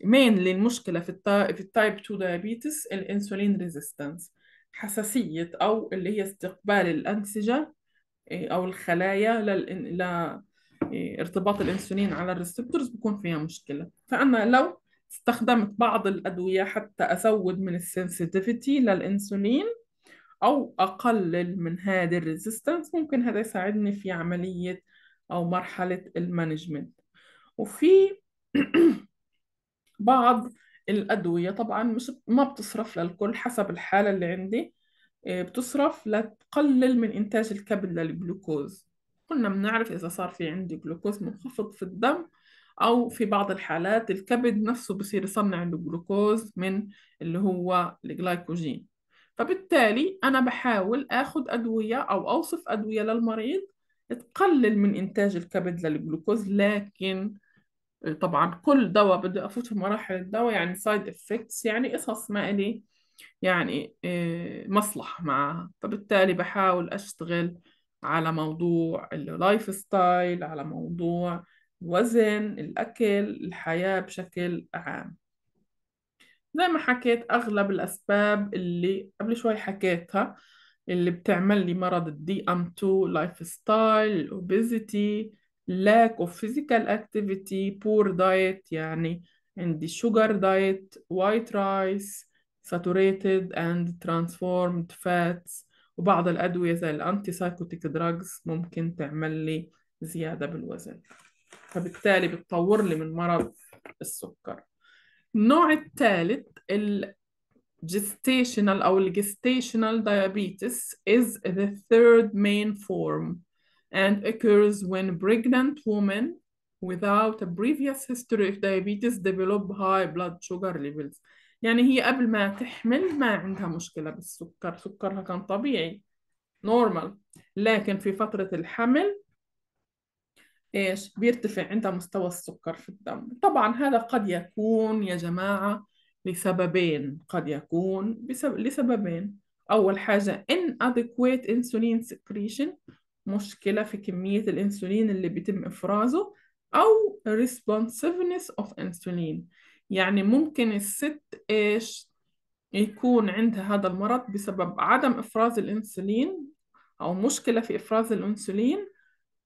مينلي المشكله في التايب في التايب 2 دايابيتس الانسولين ريزيستنس حساسيه او اللي هي استقبال الانسجه آه، او الخلايا لل... ل... آه، ارتباط الانسولين على الريسبتورز بكون فيها مشكله فانا لو استخدمت بعض الادويه حتى ازود من السنسيتيفيتي للانسولين او اقلل من هذه الريزيستنس ممكن هذا يساعدني في عمليه أو مرحلة المانجمنت وفي بعض الأدوية طبعا مش ما بتصرف للكل حسب الحالة اللي عندي إيه، بتصرف لتقلل من إنتاج الكبد للجلوكوز كنا بنعرف إذا صار في عندي جلوكوز منخفض في الدم أو في بعض الحالات الكبد نفسه بصير يصنع الجلوكوز من اللي هو الجلايكوجين فبالتالي أنا بحاول أخذ أدوية أو أوصف أدوية للمريض تقلل من إنتاج الكبد للجلوكوز لكن آه، طبعا كل دواء بده أفوت في مراحل الدواء يعني سايد إفكتس يعني قصص ما إلي يعني آه، مصلحة معها فبالتالي بحاول أشتغل على موضوع اللايف ستايل على موضوع وزن الأكل الحياة بشكل عام زي ما حكيت أغلب الأسباب اللي قبل شوي حكيتها اللي بتعمل لي مرض الدي ام 2 لايف ستايل اوبيزيتي lack of physical activity poor diet يعني عندي sugar diet white rice saturated and transformed fats وبعض الأدوية زي الأنتي سايكوتيك دراجز ممكن تعمل لي زيادة بالوزن فبالتالي بتطور لي من مرض السكر النوع الثالث ال gestational أو gestational diabetes is the third main form and occurs when pregnant women without a previous history of diabetes develop high blood sugar levels يعني هي قبل ما تحمل ما عندها مشكلة بالسكر سكرها كان طبيعي normal لكن في فترة الحمل ايش بيرتفع عندها مستوى السكر في الدم طبعا هذا قد يكون يا جماعة لسببين قد يكون بسب... لسببين أول حاجة inadequate insulin secretion مشكلة في كمية الأنسولين اللي بيتم إفرازه أو responsiveness of insulin يعني ممكن الست إيش يكون عندها هذا المرض بسبب عدم إفراز الأنسولين أو مشكلة في إفراز الأنسولين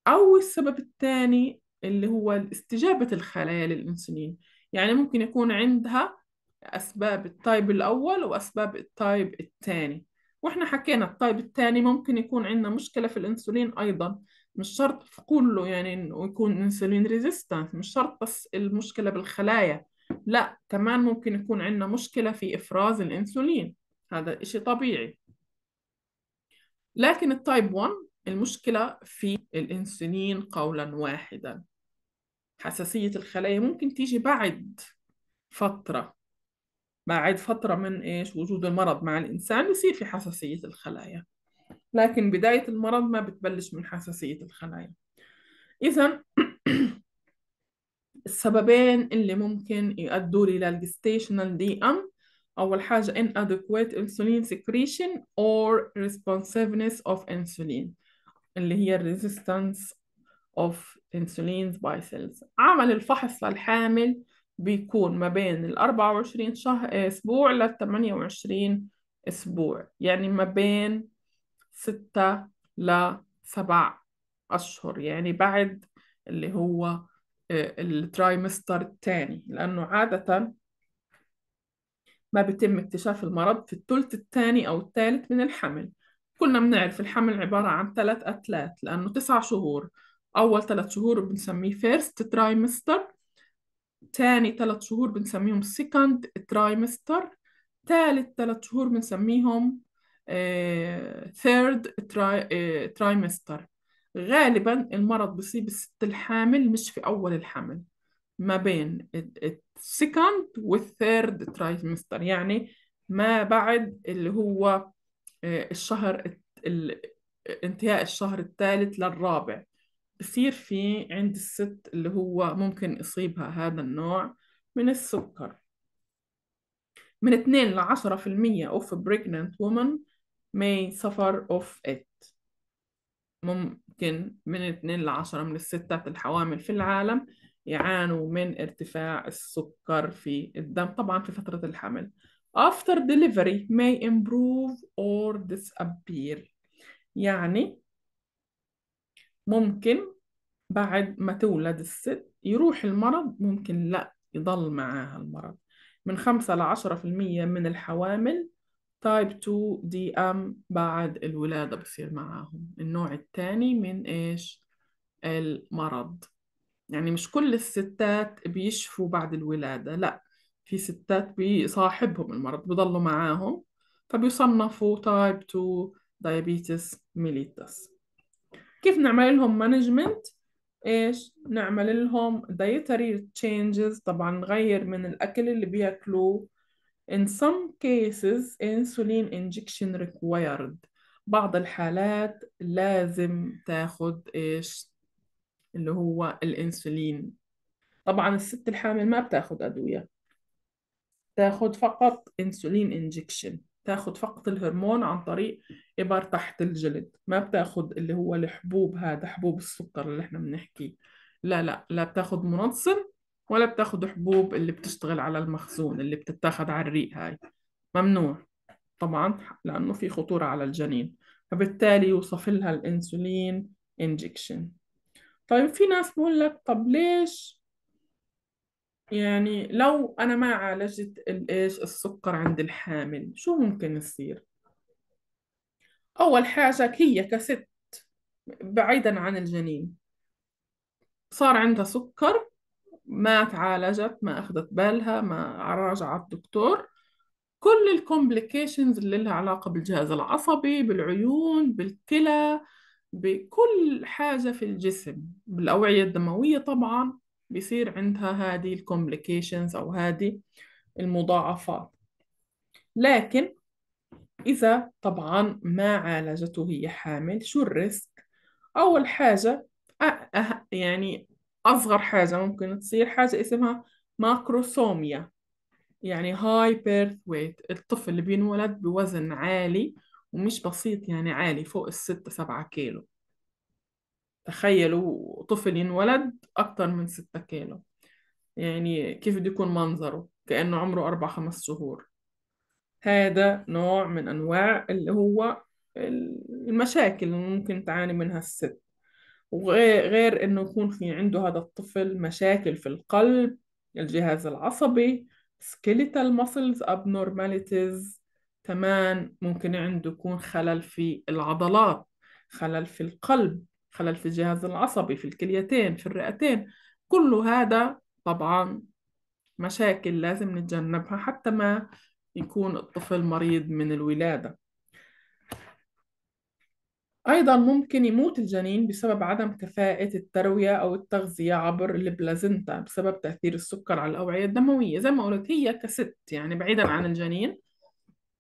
أو السبب الثاني اللي هو استجابة الخلايا للأنسولين يعني ممكن يكون عندها أسباب التايب الأول وأسباب التايب الثاني وإحنا حكينا التايب الثاني ممكن يكون عندنا مشكلة في الأنسولين أيضا مش شرط في كله يعني إنه يكون أنسولين ريزيستنس مش شرط بس المشكلة بالخلايا لا كمان ممكن يكون عندنا مشكلة في إفراز الأنسولين هذا إشي طبيعي لكن التايب 1 المشكلة في الأنسولين قولا واحدا حساسية الخلايا ممكن تيجي بعد فترة بعد فترة من إيش وجود المرض مع الإنسان بصير في حساسية الخلايا لكن بداية المرض ما بتبلش من حساسية الخلايا إذا السببين اللي ممكن يؤدوا إلى الجستيشنال دي أم أول حاجة inadequate insulin secretion or responsiveness of insulin اللي هي resistance of insulin by cells عمل الفحص للحامل بيكون ما بين ال 24 شهر آه، أسبوع لل 28 أسبوع يعني ما بين 6 ل 7 أشهر يعني بعد اللي هو آه، الترايمستر الثاني لأنه عادة ما بيتم اكتشاف المرض في الثلث الثاني أو الثالث من الحمل كلنا بنعرف الحمل عبارة عن ثلاث أتلات لأنه تسع شهور أول ثلاث شهور بنسميه فيرست ترايمستر تاني ثلاث شهور بنسميهم second ترايمستر ثالث ثلاث شهور بنسميهم آه، third ترايمستر آه، غالبا المرض بصيب الست الحامل مش في أول الحمل ما بين second والthird ترايمستر يعني ما بعد اللي هو آه، الشهر انتهاء الشهر الثالث للرابع بصير في عند الست اللي هو ممكن يصيبها هذا النوع من السكر من 2 ل 10% of pregnant women may suffer of it ممكن من 2 ل 10 من الستات الحوامل في العالم يعانوا من ارتفاع السكر في الدم طبعا في فترة الحمل after delivery may improve or disappear يعني ممكن بعد ما تولد الست يروح المرض ممكن لا يضل معاها المرض من خمسة لعشرة في المية من الحوامل تايب 2 دي ام بعد الولادة بصير معاهم النوع الثاني من ايش المرض يعني مش كل الستات بيشفوا بعد الولادة لا في ستات بيصاحبهم المرض بضلوا معاهم فبيصنفوا تايب 2 دايابيتس ميليتس كيف نعمل لهم مانجمنت ايش نعمل لهم dietary changes طبعا نغير من الاكل اللي بياكلوه in some cases insulin injection required بعض الحالات لازم تاخد ايش اللي هو الانسولين طبعا الست الحامل ما بتاخد ادويه تاخد فقط انسولين انجكشن تاخذ فقط الهرمون عن طريق ابر تحت الجلد ما بتاخذ اللي هو الحبوب هذا حبوب السكر اللي احنا بنحكيه لا لا لا بتاخذ منظم ولا بتاخذ حبوب اللي بتشتغل على المخزون اللي بتتاخذ على الريق هاي ممنوع طبعا لانه في خطوره على الجنين فبالتالي يوصف لها الانسولين انجكشن طيب في ناس بقول لك طب ليش يعني لو أنا ما عالجت الإيش السكر عند الحامل شو ممكن يصير؟ أول حاجة هي كست بعيدا عن الجنين صار عندها سكر ما تعالجت ما أخذت بالها ما راجعت الدكتور كل الكومبليكيشنز اللي لها علاقة بالجهاز العصبي بالعيون بالكلى بكل حاجة في الجسم بالأوعية الدموية طبعا بيصير عندها هذه الكومبليكيشنز أو هذه المضاعفات لكن إذا طبعا ما عالجته هي حامل شو الريسك؟ أول حاجة أه يعني أصغر حاجة ممكن تصير حاجة اسمها ماكروسوميا يعني هاي بيرث ويت الطفل بينولد بوزن عالي ومش بسيط يعني عالي فوق الستة سبعة كيلو تخيلوا طفل ينولد أكتر من ستة كيلو يعني كيف بده يكون منظره كأنه عمره أربع خمس شهور هذا نوع من أنواع اللي هو المشاكل اللي ممكن تعاني منها الست وغير إنه يكون في عنده هذا الطفل مشاكل في القلب الجهاز العصبي skeletal muscles abnormalities كمان ممكن عنده يكون خلل في العضلات خلل في القلب خلل في الجهاز العصبي في الكليتين في الرئتين كل هذا طبعا مشاكل لازم نتجنبها حتى ما يكون الطفل مريض من الولادة أيضا ممكن يموت الجنين بسبب عدم كفاءة التروية أو التغذية عبر البلازنتا بسبب تأثير السكر على الأوعية الدموية زي ما قلت هي كست يعني بعيدا عن الجنين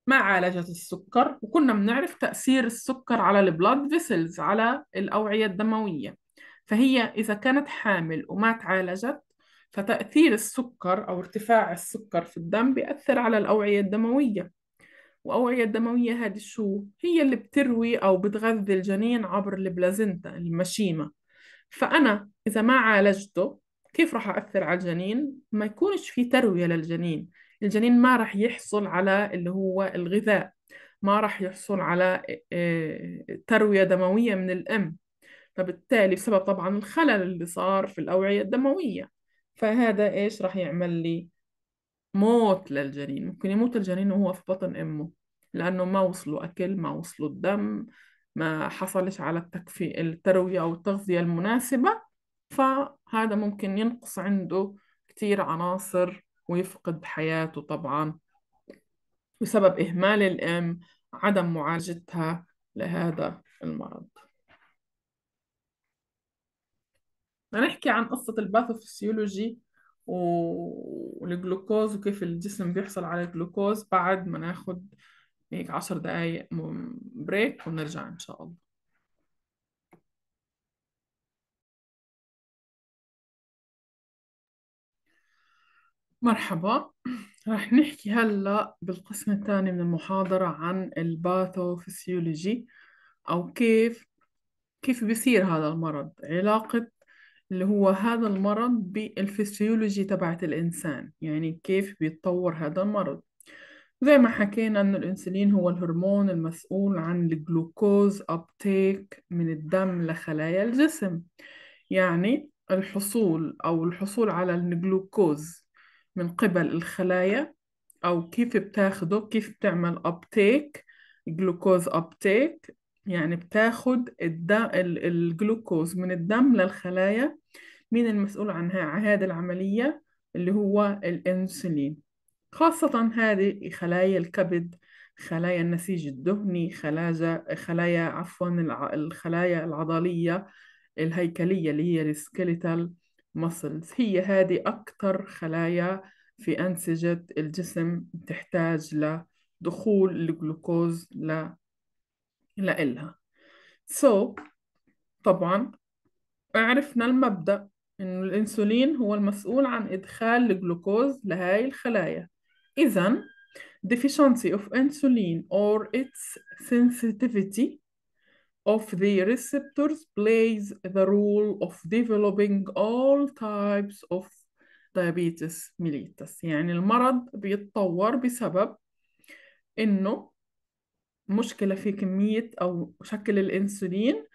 ما عالجت السكر وكنا بنعرف تأثير السكر على البلاد فيسلز على الأوعية الدموية فهي إذا كانت حامل وما تعالجت فتأثير السكر أو ارتفاع السكر في الدم بيأثر على الأوعية الدموية وأوعية الدموية هذه شو؟ هي اللي بتروي أو بتغذي الجنين عبر البلازنتا المشيمة فأنا إذا ما عالجته كيف راح أأثر على الجنين؟ ما يكونش في تروية للجنين الجنين ما راح يحصل على اللي هو الغذاء ما راح يحصل على آه، تروية دموية من الأم فبالتالي بسبب طبعا الخلل اللي صار في الأوعية الدموية فهذا إيش راح يعمل لي موت للجنين ممكن يموت الجنين وهو في بطن أمه لأنه ما وصلوا أكل ما وصلوا الدم ما حصلش على التكفي التروية أو التغذية المناسبة فهذا ممكن ينقص عنده كتير عناصر ويفقد حياته طبعا بسبب إهمال الأم عدم معالجتها لهذا المرض نحكي عن قصة الباثوفسيولوجي والجلوكوز وكيف الجسم بيحصل على الجلوكوز بعد ما ناخد هيك عشر دقايق بريك ونرجع إن شاء الله مرحبا رح نحكي هلأ بالقسم الثاني من المحاضرة عن الباثوفسيولوجي أو كيف كيف بيصير هذا المرض علاقة اللي هو هذا المرض بالفسيولوجي تبعت الإنسان يعني كيف بيتطور هذا المرض زي ما حكينا أن الأنسولين هو الهرمون المسؤول عن الجلوكوز أبتيك من الدم لخلايا الجسم يعني الحصول أو الحصول على الجلوكوز من قبل الخلايا أو كيف بتاخده كيف بتعمل أبتيك جلوكوز أبتيك يعني بتاخد الدم الجلوكوز من الدم للخلايا مين المسؤول عن هذه العملية اللي هو الأنسولين خاصة هذه خلايا الكبد خلايا النسيج الدهني خلايا خلايا عفوا الخلايا العضلية الهيكلية اللي هي السكيليتال muscles هي هذه أكثر خلايا في أنسجة الجسم بتحتاج لدخول الجلوكوز ل... لإلها so طبعا عرفنا المبدأ إنه الأنسولين هو المسؤول عن إدخال الجلوكوز لهاي الخلايا إذا deficiency of insulin or its sensitivity of the receptors plays the role of developing all types of diabetes mellitus يعني المرض بيتطور بسبب إنه مشكلة في كمية أو شكل الأنسولين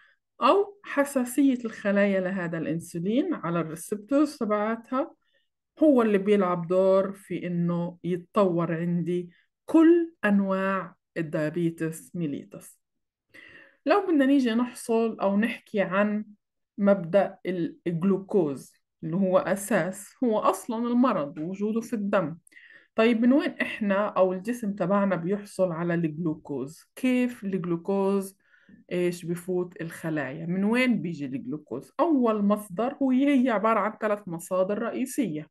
أو حساسية الخلايا لهذا الأنسولين على الريسبتورز تبعتها هو اللي بيلعب دور في إنه يتطور عندي كل أنواع الدايابيتس ميليتس لو بدنا نيجي نحصل أو نحكي عن مبدأ الجلوكوز اللي هو أساس هو أصلا المرض وجوده في الدم طيب من وين إحنا أو الجسم تبعنا بيحصل على الجلوكوز كيف الجلوكوز إيش بفوت الخلايا من وين بيجي الجلوكوز أول مصدر هو هي عبارة عن ثلاث مصادر رئيسية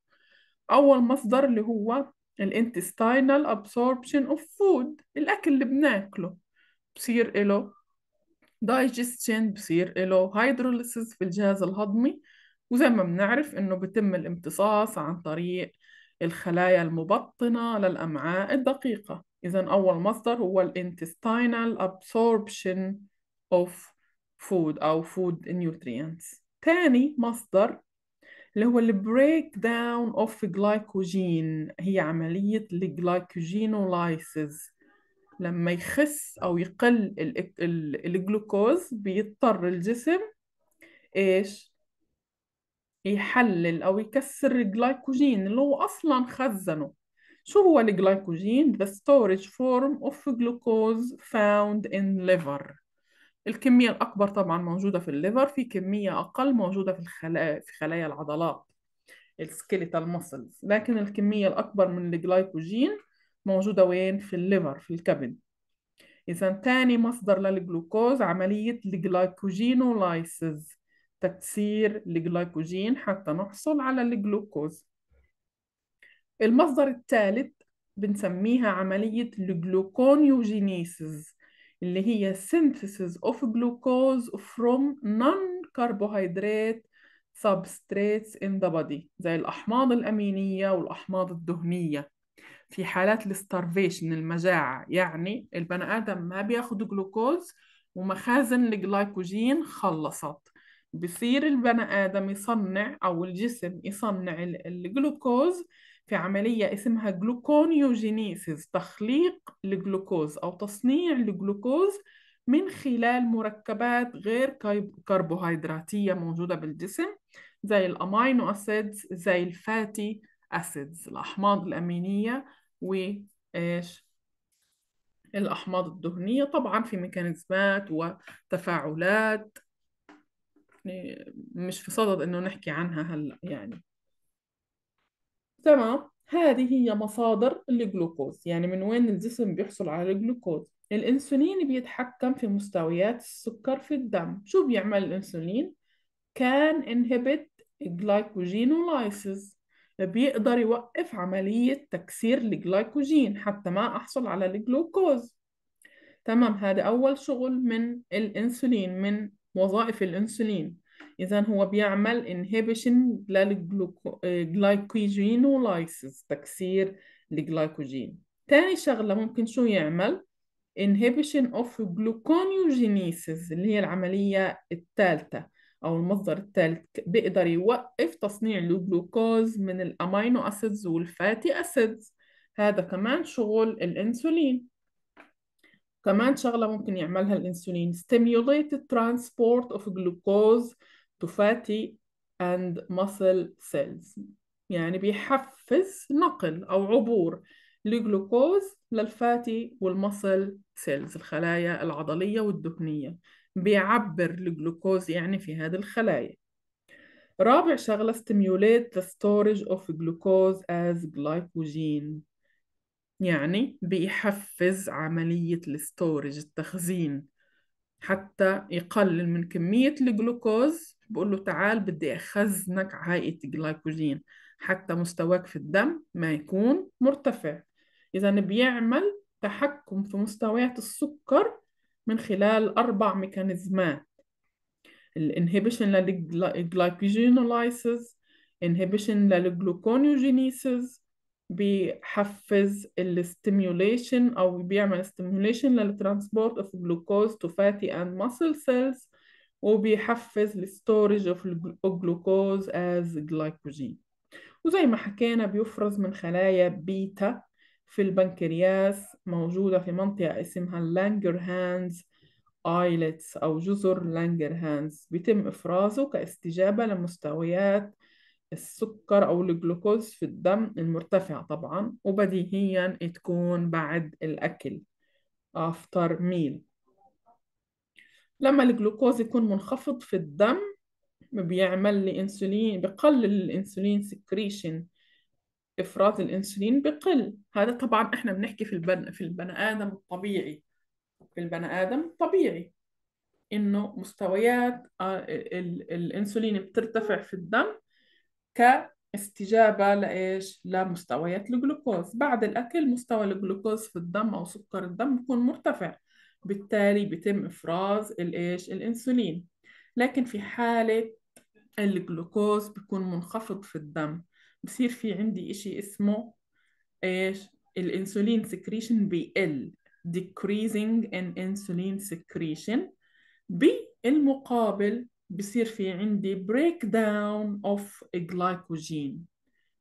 أول مصدر اللي هو الانتستينال absorption of food الأكل اللي بناكله بصير له دايجستشن بصير له هيدروليسيس في الجهاز الهضمي وزي ما بنعرف إنه بتم الامتصاص عن طريق الخلايا المبطنة للأمعاء الدقيقة إذا أول مصدر هو الانتستينال absorption of food أو food nutrients ثاني مصدر اللي هو البريك داون اوف جلايكوجين هي عملية الجلايكوجينولايسز لما يخس أو يقل الجلوكوز بيضطر الجسم إيش؟ يحلل أو يكسر الجلايكوجين اللي هو أصلا خزنه شو هو الجلايكوجين؟ The storage form of glucose found in liver الكمية الأكبر طبعا موجودة في الليفر في كمية أقل موجودة في الخلايا في خلايا العضلات السكيليتال muscles لكن الكمية الأكبر من الجلايكوجين موجودة وين في الليفر في الكبد إذا تاني مصدر للجلوكوز عملية الجلايكوجينولايسز تكسير الجلايكوجين حتى نحصل على الجلوكوز المصدر الثالث بنسميها عملية الجلوكونيوجينيسز اللي هي synthesis of glucose from non-carbohydrate substrates in the body زي الأحماض الأمينية والأحماض الدهنية في حالات الستارفيشن المجاعة يعني البني آدم ما بياخد جلوكوز ومخازن الجلايكوجين خلصت بصير البني آدم يصنع أو الجسم يصنع الجلوكوز في عملية اسمها جلوكونيوجينيسيس تخليق الجلوكوز أو تصنيع الجلوكوز من خلال مركبات غير كربوهيدراتية موجودة بالجسم زي الأمينو أسيدز زي الفاتي acids الأحماض الأمينية وإيش الأحماض الدهنية طبعا في ميكانيزمات وتفاعلات يعني مش في صدد إنه نحكي عنها هلأ يعني تمام هذه هي مصادر الجلوكوز يعني من وين الجسم بيحصل على الجلوكوز الأنسولين بيتحكم في مستويات السكر في الدم شو بيعمل الأنسولين؟ كان انهبت glycogenollysis بيقدر يوقف عملية تكسير الجلايكوجين حتى ما أحصل على الجلوكوز تمام هذا أول شغل من الإنسولين من وظائف الإنسولين إذا هو بيعمل إنهيبيشن للجلايكوجينولايسيس تكسير الجلايكوجين تاني شغلة ممكن شو يعمل inhibition of gluconeogenesis اللي هي العملية الثالثة أو المصدر الثالث بيقدر يوقف تصنيع الجلوكوز من الأمينو أسيدز والفاتي أسيدز هذا كمان شغل الإنسولين كمان شغلة ممكن يعملها الإنسولين stimulate the transport of glucose to fatty and muscle cells يعني بيحفز نقل أو عبور الجلوكوز للفاتي والمصل سيلز الخلايا العضلية والدهنية بيعبر الجلوكوز يعني في هذه الخلايا رابع شغلة stimulate the storage of glucose as glycogen يعني بيحفز عملية الستورج التخزين حتى يقلل من كمية الجلوكوز بقول له تعال بدي أخزنك عائلة جلايكوجين حتى مستواك في الدم ما يكون مرتفع إذا بيعمل تحكم في مستويات السكر من خلال أربع ميكانيزمات الانهبيشن للجلايكوجينولايسز انهبيشن للجلوكونيوجينيسز بيحفز الستيميوليشن او بيعمل استيميوليشن للترانسبورت اوف جلوكوز تو فاتي اند muscle سيلز وبيحفز الستورج اوف الجلوكوز از جلايكوجين وزي ما حكينا بيفرز من خلايا بيتا في البنكرياس موجودة في منطقة اسمها اللانجرهانز آيلتس أو جزر لانجرهانز بيتم إفرازه كاستجابة لمستويات السكر أو الجلوكوز في الدم المرتفعة طبعا وبديهيا تكون بعد الأكل after meal لما الجلوكوز يكون منخفض في الدم بيعمل لي انسولين بقلل الانسولين سكريشن افراز الانسولين بقل هذا طبعا احنا بنحكي في البن في البني ادم الطبيعي في البني ادم الطبيعي انه مستويات آه، الانسولين بترتفع في الدم كاستجابه لايش لمستويات الجلوكوز بعد الاكل مستوى الجلوكوز في الدم او سكر الدم بيكون مرتفع بالتالي بيتم افراز الايش الانسولين لكن في حاله الجلوكوز بيكون منخفض في الدم بصير في عندي إشي اسمه إيش الإنسولين سكريشن بيقل decreasing in insulin secretion بالمقابل بصير في عندي breakdown of glycogen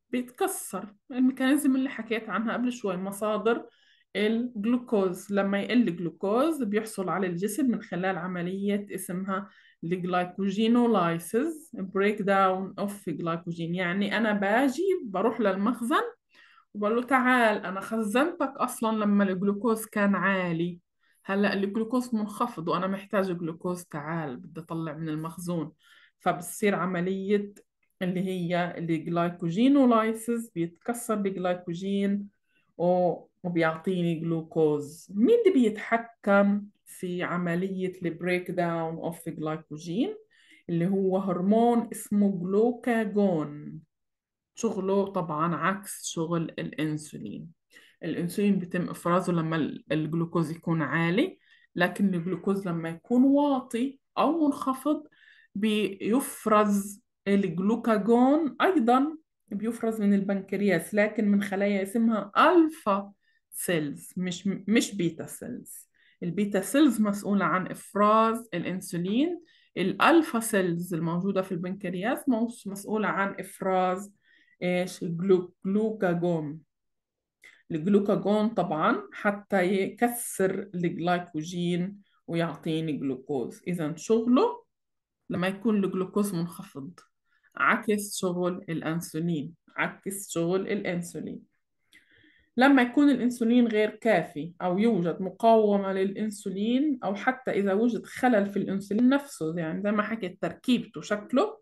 بيتكسر الميكانيزم اللي حكيت عنها قبل شوي مصادر الجلوكوز لما يقل الجلوكوز بيحصل على الجسم من خلال عملية اسمها الجلايكوجينولايسز بريك داون اوف جلايكوجين يعني انا باجي بروح للمخزن وبقول له تعال انا خزنتك اصلا لما الجلوكوز كان عالي هلا الجلوكوز منخفض وانا محتاج جلوكوز تعال بدي اطلع من المخزون فبتصير عمليه اللي هي الجلايكوجينولايسز بيتكسر الجلايكوجين وبيعطيني جلوكوز مين اللي بيتحكم في عملية البريك داون اوف جلايكوجين اللي هو هرمون اسمه جلوكاجون شغله طبعا عكس شغل الانسولين الانسولين بيتم افرازه لما الجلوكوز يكون عالي لكن الجلوكوز لما يكون واطي او منخفض بيفرز الجلوكاجون ايضا بيفرز من البنكرياس لكن من خلايا اسمها الفا سيلز مش مش بيتا سيلز البيتا سيلز مسؤولة عن إفراز الأنسولين الألفا سيلز الموجودة في البنكرياس مسؤولة عن إفراز إيش الجلوكاجون الجلوكاجون طبعا حتى يكسر الجلايكوجين ويعطيني جلوكوز إذا شغله لما يكون الجلوكوز منخفض عكس شغل الأنسولين عكس شغل الأنسولين لما يكون الأنسولين غير كافي أو يوجد مقاومة للأنسولين أو حتى إذا وجد خلل في الأنسولين نفسه يعني زي ما حكيت تركيبته شكله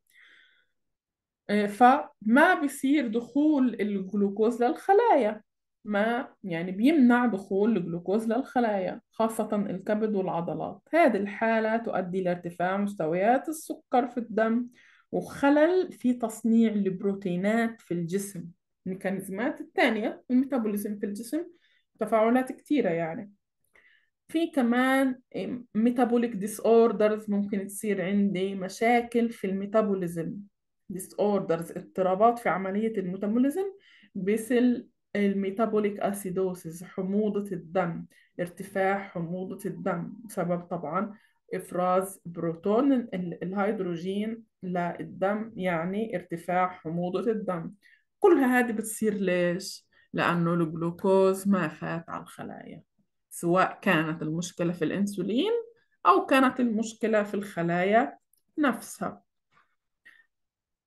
آه، فما بصير دخول الجلوكوز للخلايا ما يعني بيمنع دخول الجلوكوز للخلايا خاصة الكبد والعضلات هذه الحالة تؤدي لارتفاع مستويات السكر في الدم وخلل في تصنيع البروتينات في الجسم الميكانيزمات الثانية الميتابوليزم في الجسم تفاعلات كثيرة يعني في كمان ميتابوليك ديس اوردرز ممكن تصير عندي مشاكل في الميتابوليزم ديس اوردرز اضطرابات في عملية الميتابوليزم مثل الميتابوليك اسيدوسيس حموضة الدم ارتفاع حموضة الدم بسبب طبعا افراز بروتون الهيدروجين للدم يعني ارتفاع حموضة الدم كلها هذه بتصير ليش؟ لأنه الجلوكوز ما فات على الخلايا سواء كانت المشكلة في الأنسولين أو كانت المشكلة في الخلايا نفسها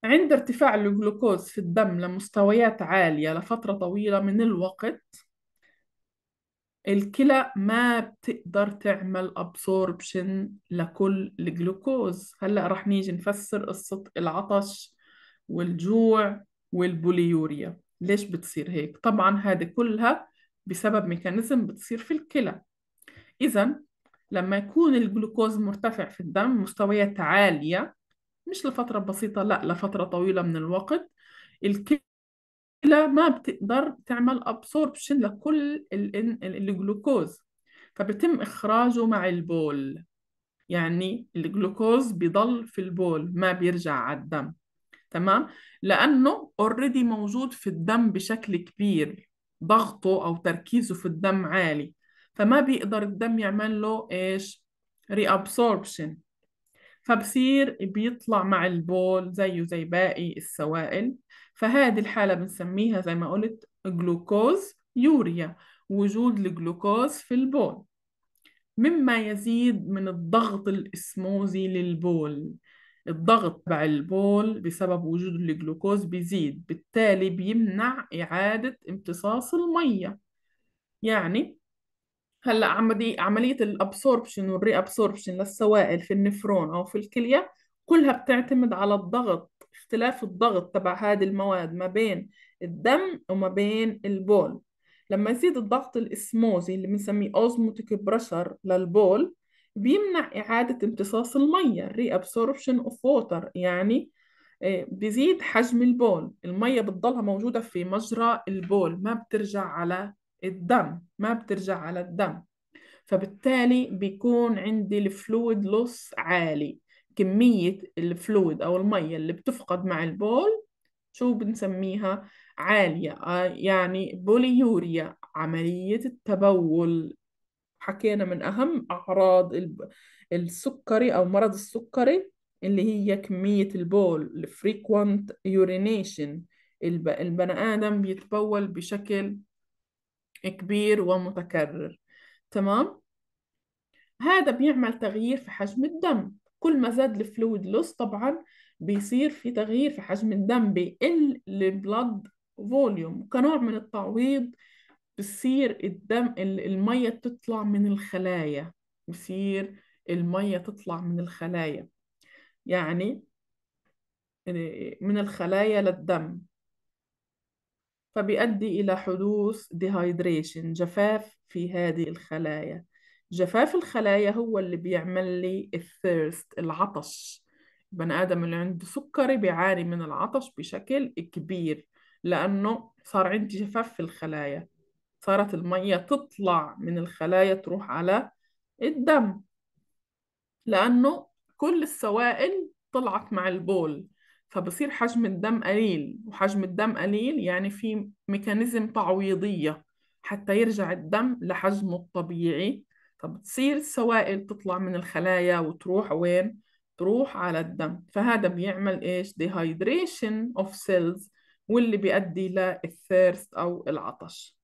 عند ارتفاع الجلوكوز في الدم لمستويات عالية لفترة طويلة من الوقت الكلى ما بتقدر تعمل ابسوربشن لكل الجلوكوز هلا رح نيجي نفسر قصة العطش والجوع والبوليوريا ليش بتصير هيك طبعا هذه كلها بسبب ميكانيزم بتصير في الكلى اذا لما يكون الجلوكوز مرتفع في الدم مستويات عاليه مش لفتره بسيطه لا لفتره طويله من الوقت الكلى ما بتقدر تعمل ابسوربشن لكل الجلوكوز فبتم اخراجه مع البول يعني الجلوكوز بيضل في البول ما بيرجع على الدم تمام لانه اوريدي موجود في الدم بشكل كبير ضغطه او تركيزه في الدم عالي فما بيقدر الدم يعمل له ايش ريابسوربشن فبصير بيطلع مع البول زيه زي باقي السوائل فهذه الحالة بنسميها زي ما قلت جلوكوز يوريا وجود الجلوكوز في البول مما يزيد من الضغط الإسموزي للبول الضغط تبع البول بسبب وجود الجلوكوز بيزيد بالتالي بيمنع إعادة امتصاص المية يعني هلا عملي عملية الابسوربشن والري ابسوربشن للسوائل في النفرون أو في الكلية كلها بتعتمد على الضغط اختلاف الضغط تبع هذه المواد ما بين الدم وما بين البول لما يزيد الضغط الاسموزي اللي بنسميه اوزموتيك بريشر للبول بيمنع إعادة امتصاص المية reabsorption of water يعني آه، بيزيد حجم البول المية بتضلها موجودة في مجرى البول ما بترجع على الدم ما بترجع على الدم فبالتالي بيكون عندي الفلويد لوس عالي كمية الفلويد أو المية اللي بتفقد مع البول شو بنسميها عالية آه، يعني بوليوريا عملية التبول حكينا من أهم أعراض السكري أو مرض السكري اللي هي كمية البول الفريكوانت يورينيشن البني آدم بيتبول بشكل كبير ومتكرر تمام هذا بيعمل تغيير في حجم الدم كل ما زاد الفلويد لوس طبعا بيصير في تغيير في حجم الدم بيقل البلد فوليوم كنوع من التعويض بصير الدم المية تطلع من الخلايا بصير المية تطلع من الخلايا يعني آه، من الخلايا للدم فبيؤدي إلى حدوث ديهايدريشن جفاف في هذه الخلايا جفاف الخلايا هو اللي بيعمل لي الثيرست العطش بني آدم اللي عنده سكري بيعاني من العطش بشكل كبير لأنه صار عندي جفاف في الخلايا صارت المية تطلع من الخلايا تروح على الدم لأنه كل السوائل طلعت مع البول فبصير حجم الدم قليل وحجم الدم قليل يعني في ميكانيزم تعويضية حتى يرجع الدم لحجمه الطبيعي فبتصير السوائل تطلع من الخلايا وتروح وين؟ تروح على الدم فهذا بيعمل ايش؟ dehydration of cells واللي بيؤدي للثيرست أو العطش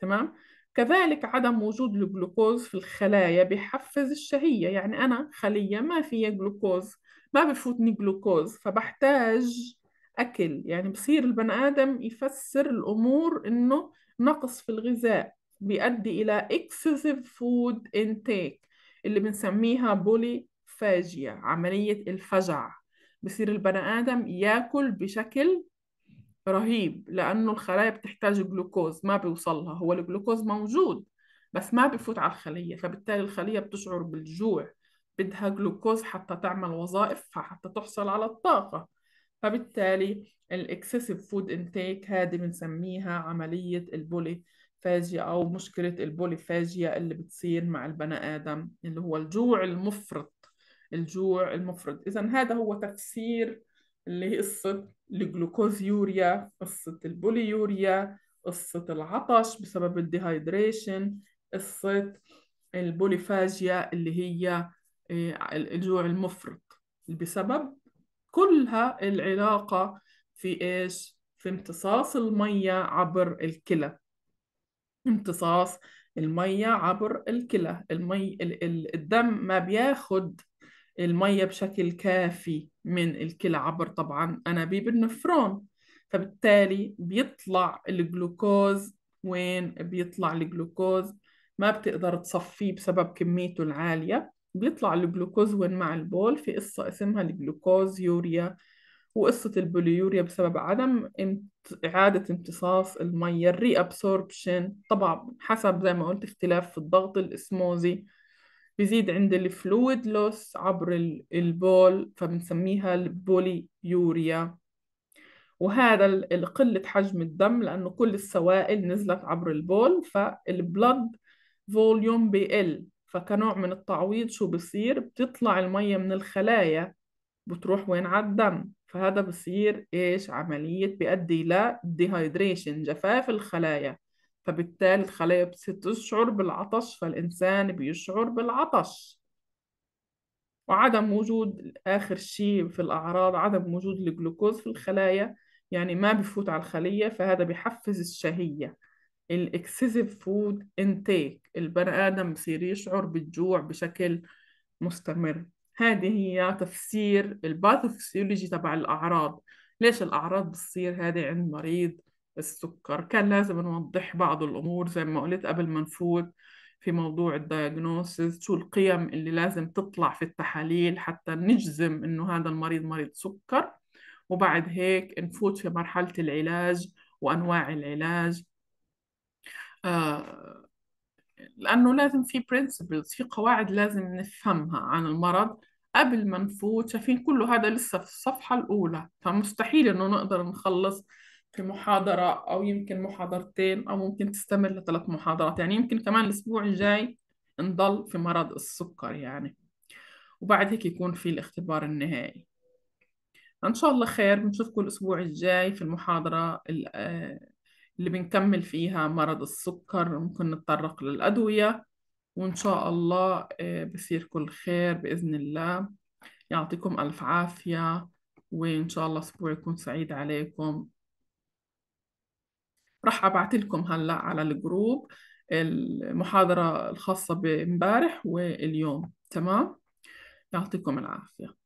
تمام كذلك عدم وجود الجلوكوز في الخلايا بحفز الشهية يعني أنا خلية ما فيها جلوكوز ما بفوتني جلوكوز فبحتاج أكل يعني بصير البني آدم يفسر الأمور إنه نقص في الغذاء بيؤدي إلى excessive food intake اللي بنسميها بولي فاجية عملية الفجع بصير البني آدم ياكل بشكل رهيب لأنه الخلايا بتحتاج جلوكوز ما بيوصلها هو الجلوكوز موجود بس ما بفوت على الخلية فبالتالي الخلية بتشعر بالجوع بدها جلوكوز حتى تعمل وظائفها حتى تحصل على الطاقة فبالتالي الاكسسيف فود انتيك هذه بنسميها عملية البولي فاجيا أو مشكلة البوليفاجيا اللي بتصير مع البني آدم اللي هو الجوع المفرط الجوع المفرط إذا هذا هو تفسير اللي هي قصة الجلوكوز يوريا قصة البوليوريا قصة العطش بسبب الديهايدريشن قصة البوليفاجيا اللي هي آه، الجوع المفرط بسبب كلها العلاقة في إيش؟ في امتصاص المية عبر الكلى امتصاص المية عبر الكلى المي... الدم ما بياخد المية بشكل كافي من الكلى عبر طبعا أنابيب النفرون فبالتالي بيطلع الجلوكوز وين بيطلع الجلوكوز ما بتقدر تصفيه بسبب كميته العالية بيطلع الجلوكوز وين مع البول في قصة اسمها الجلوكوز يوريا وقصة البوليوريا بسبب عدم إعادة امتصاص المية الري طبعا حسب زي ما قلت اختلاف في الضغط الإسموزي بيزيد عند الفلويد لوس عبر البول فبنسميها البولي يوريا وهذا قلة حجم الدم لأنه كل السوائل نزلت عبر البول فالبلد فوليوم بيقل فكنوع من التعويض شو بصير بتطلع المية من الخلايا بتروح وين على الدم فهذا بصير إيش عملية بيؤدي لديهايدريشن جفاف الخلايا فبالتالي الخلايا بتشعر بالعطش فالإنسان بيشعر بالعطش وعدم وجود آخر شيء في الأعراض عدم وجود الجلوكوز في الخلايا يعني ما بفوت على الخلية فهذا بيحفز الشهية الاكسسيف فود انتيك البني آدم بصير يشعر بالجوع بشكل مستمر هذه هي تفسير الباثوفسيولوجي تبع الأعراض ليش الأعراض بتصير هذه عند مريض السكر كان لازم نوضح بعض الأمور زي ما قلت قبل ما نفوت في موضوع الدياجنوسز شو القيم اللي لازم تطلع في التحاليل حتى نجزم إنه هذا المريض مريض سكر وبعد هيك نفوت في مرحلة العلاج وأنواع العلاج آه لأنه لازم في principles في قواعد لازم نفهمها عن المرض قبل ما نفوت شايفين كله هذا لسه في الصفحة الأولى فمستحيل إنه نقدر نخلص في محاضرة أو يمكن محاضرتين أو ممكن تستمر لثلاث محاضرات يعني يمكن كمان الأسبوع الجاي نضل في مرض السكر يعني وبعد هيك يكون في الاختبار النهائي إن شاء الله خير بنشوفكم الأسبوع الجاي في المحاضرة آه، اللي بنكمل فيها مرض السكر ممكن نتطرق للأدوية وإن شاء الله آه، بصير كل خير بإذن الله يعطيكم ألف عافية وإن شاء الله أسبوع يكون سعيد عليكم راح ابعث لكم هلا على الجروب المحاضرة الخاصة بامبارح واليوم تمام يعطيكم العافية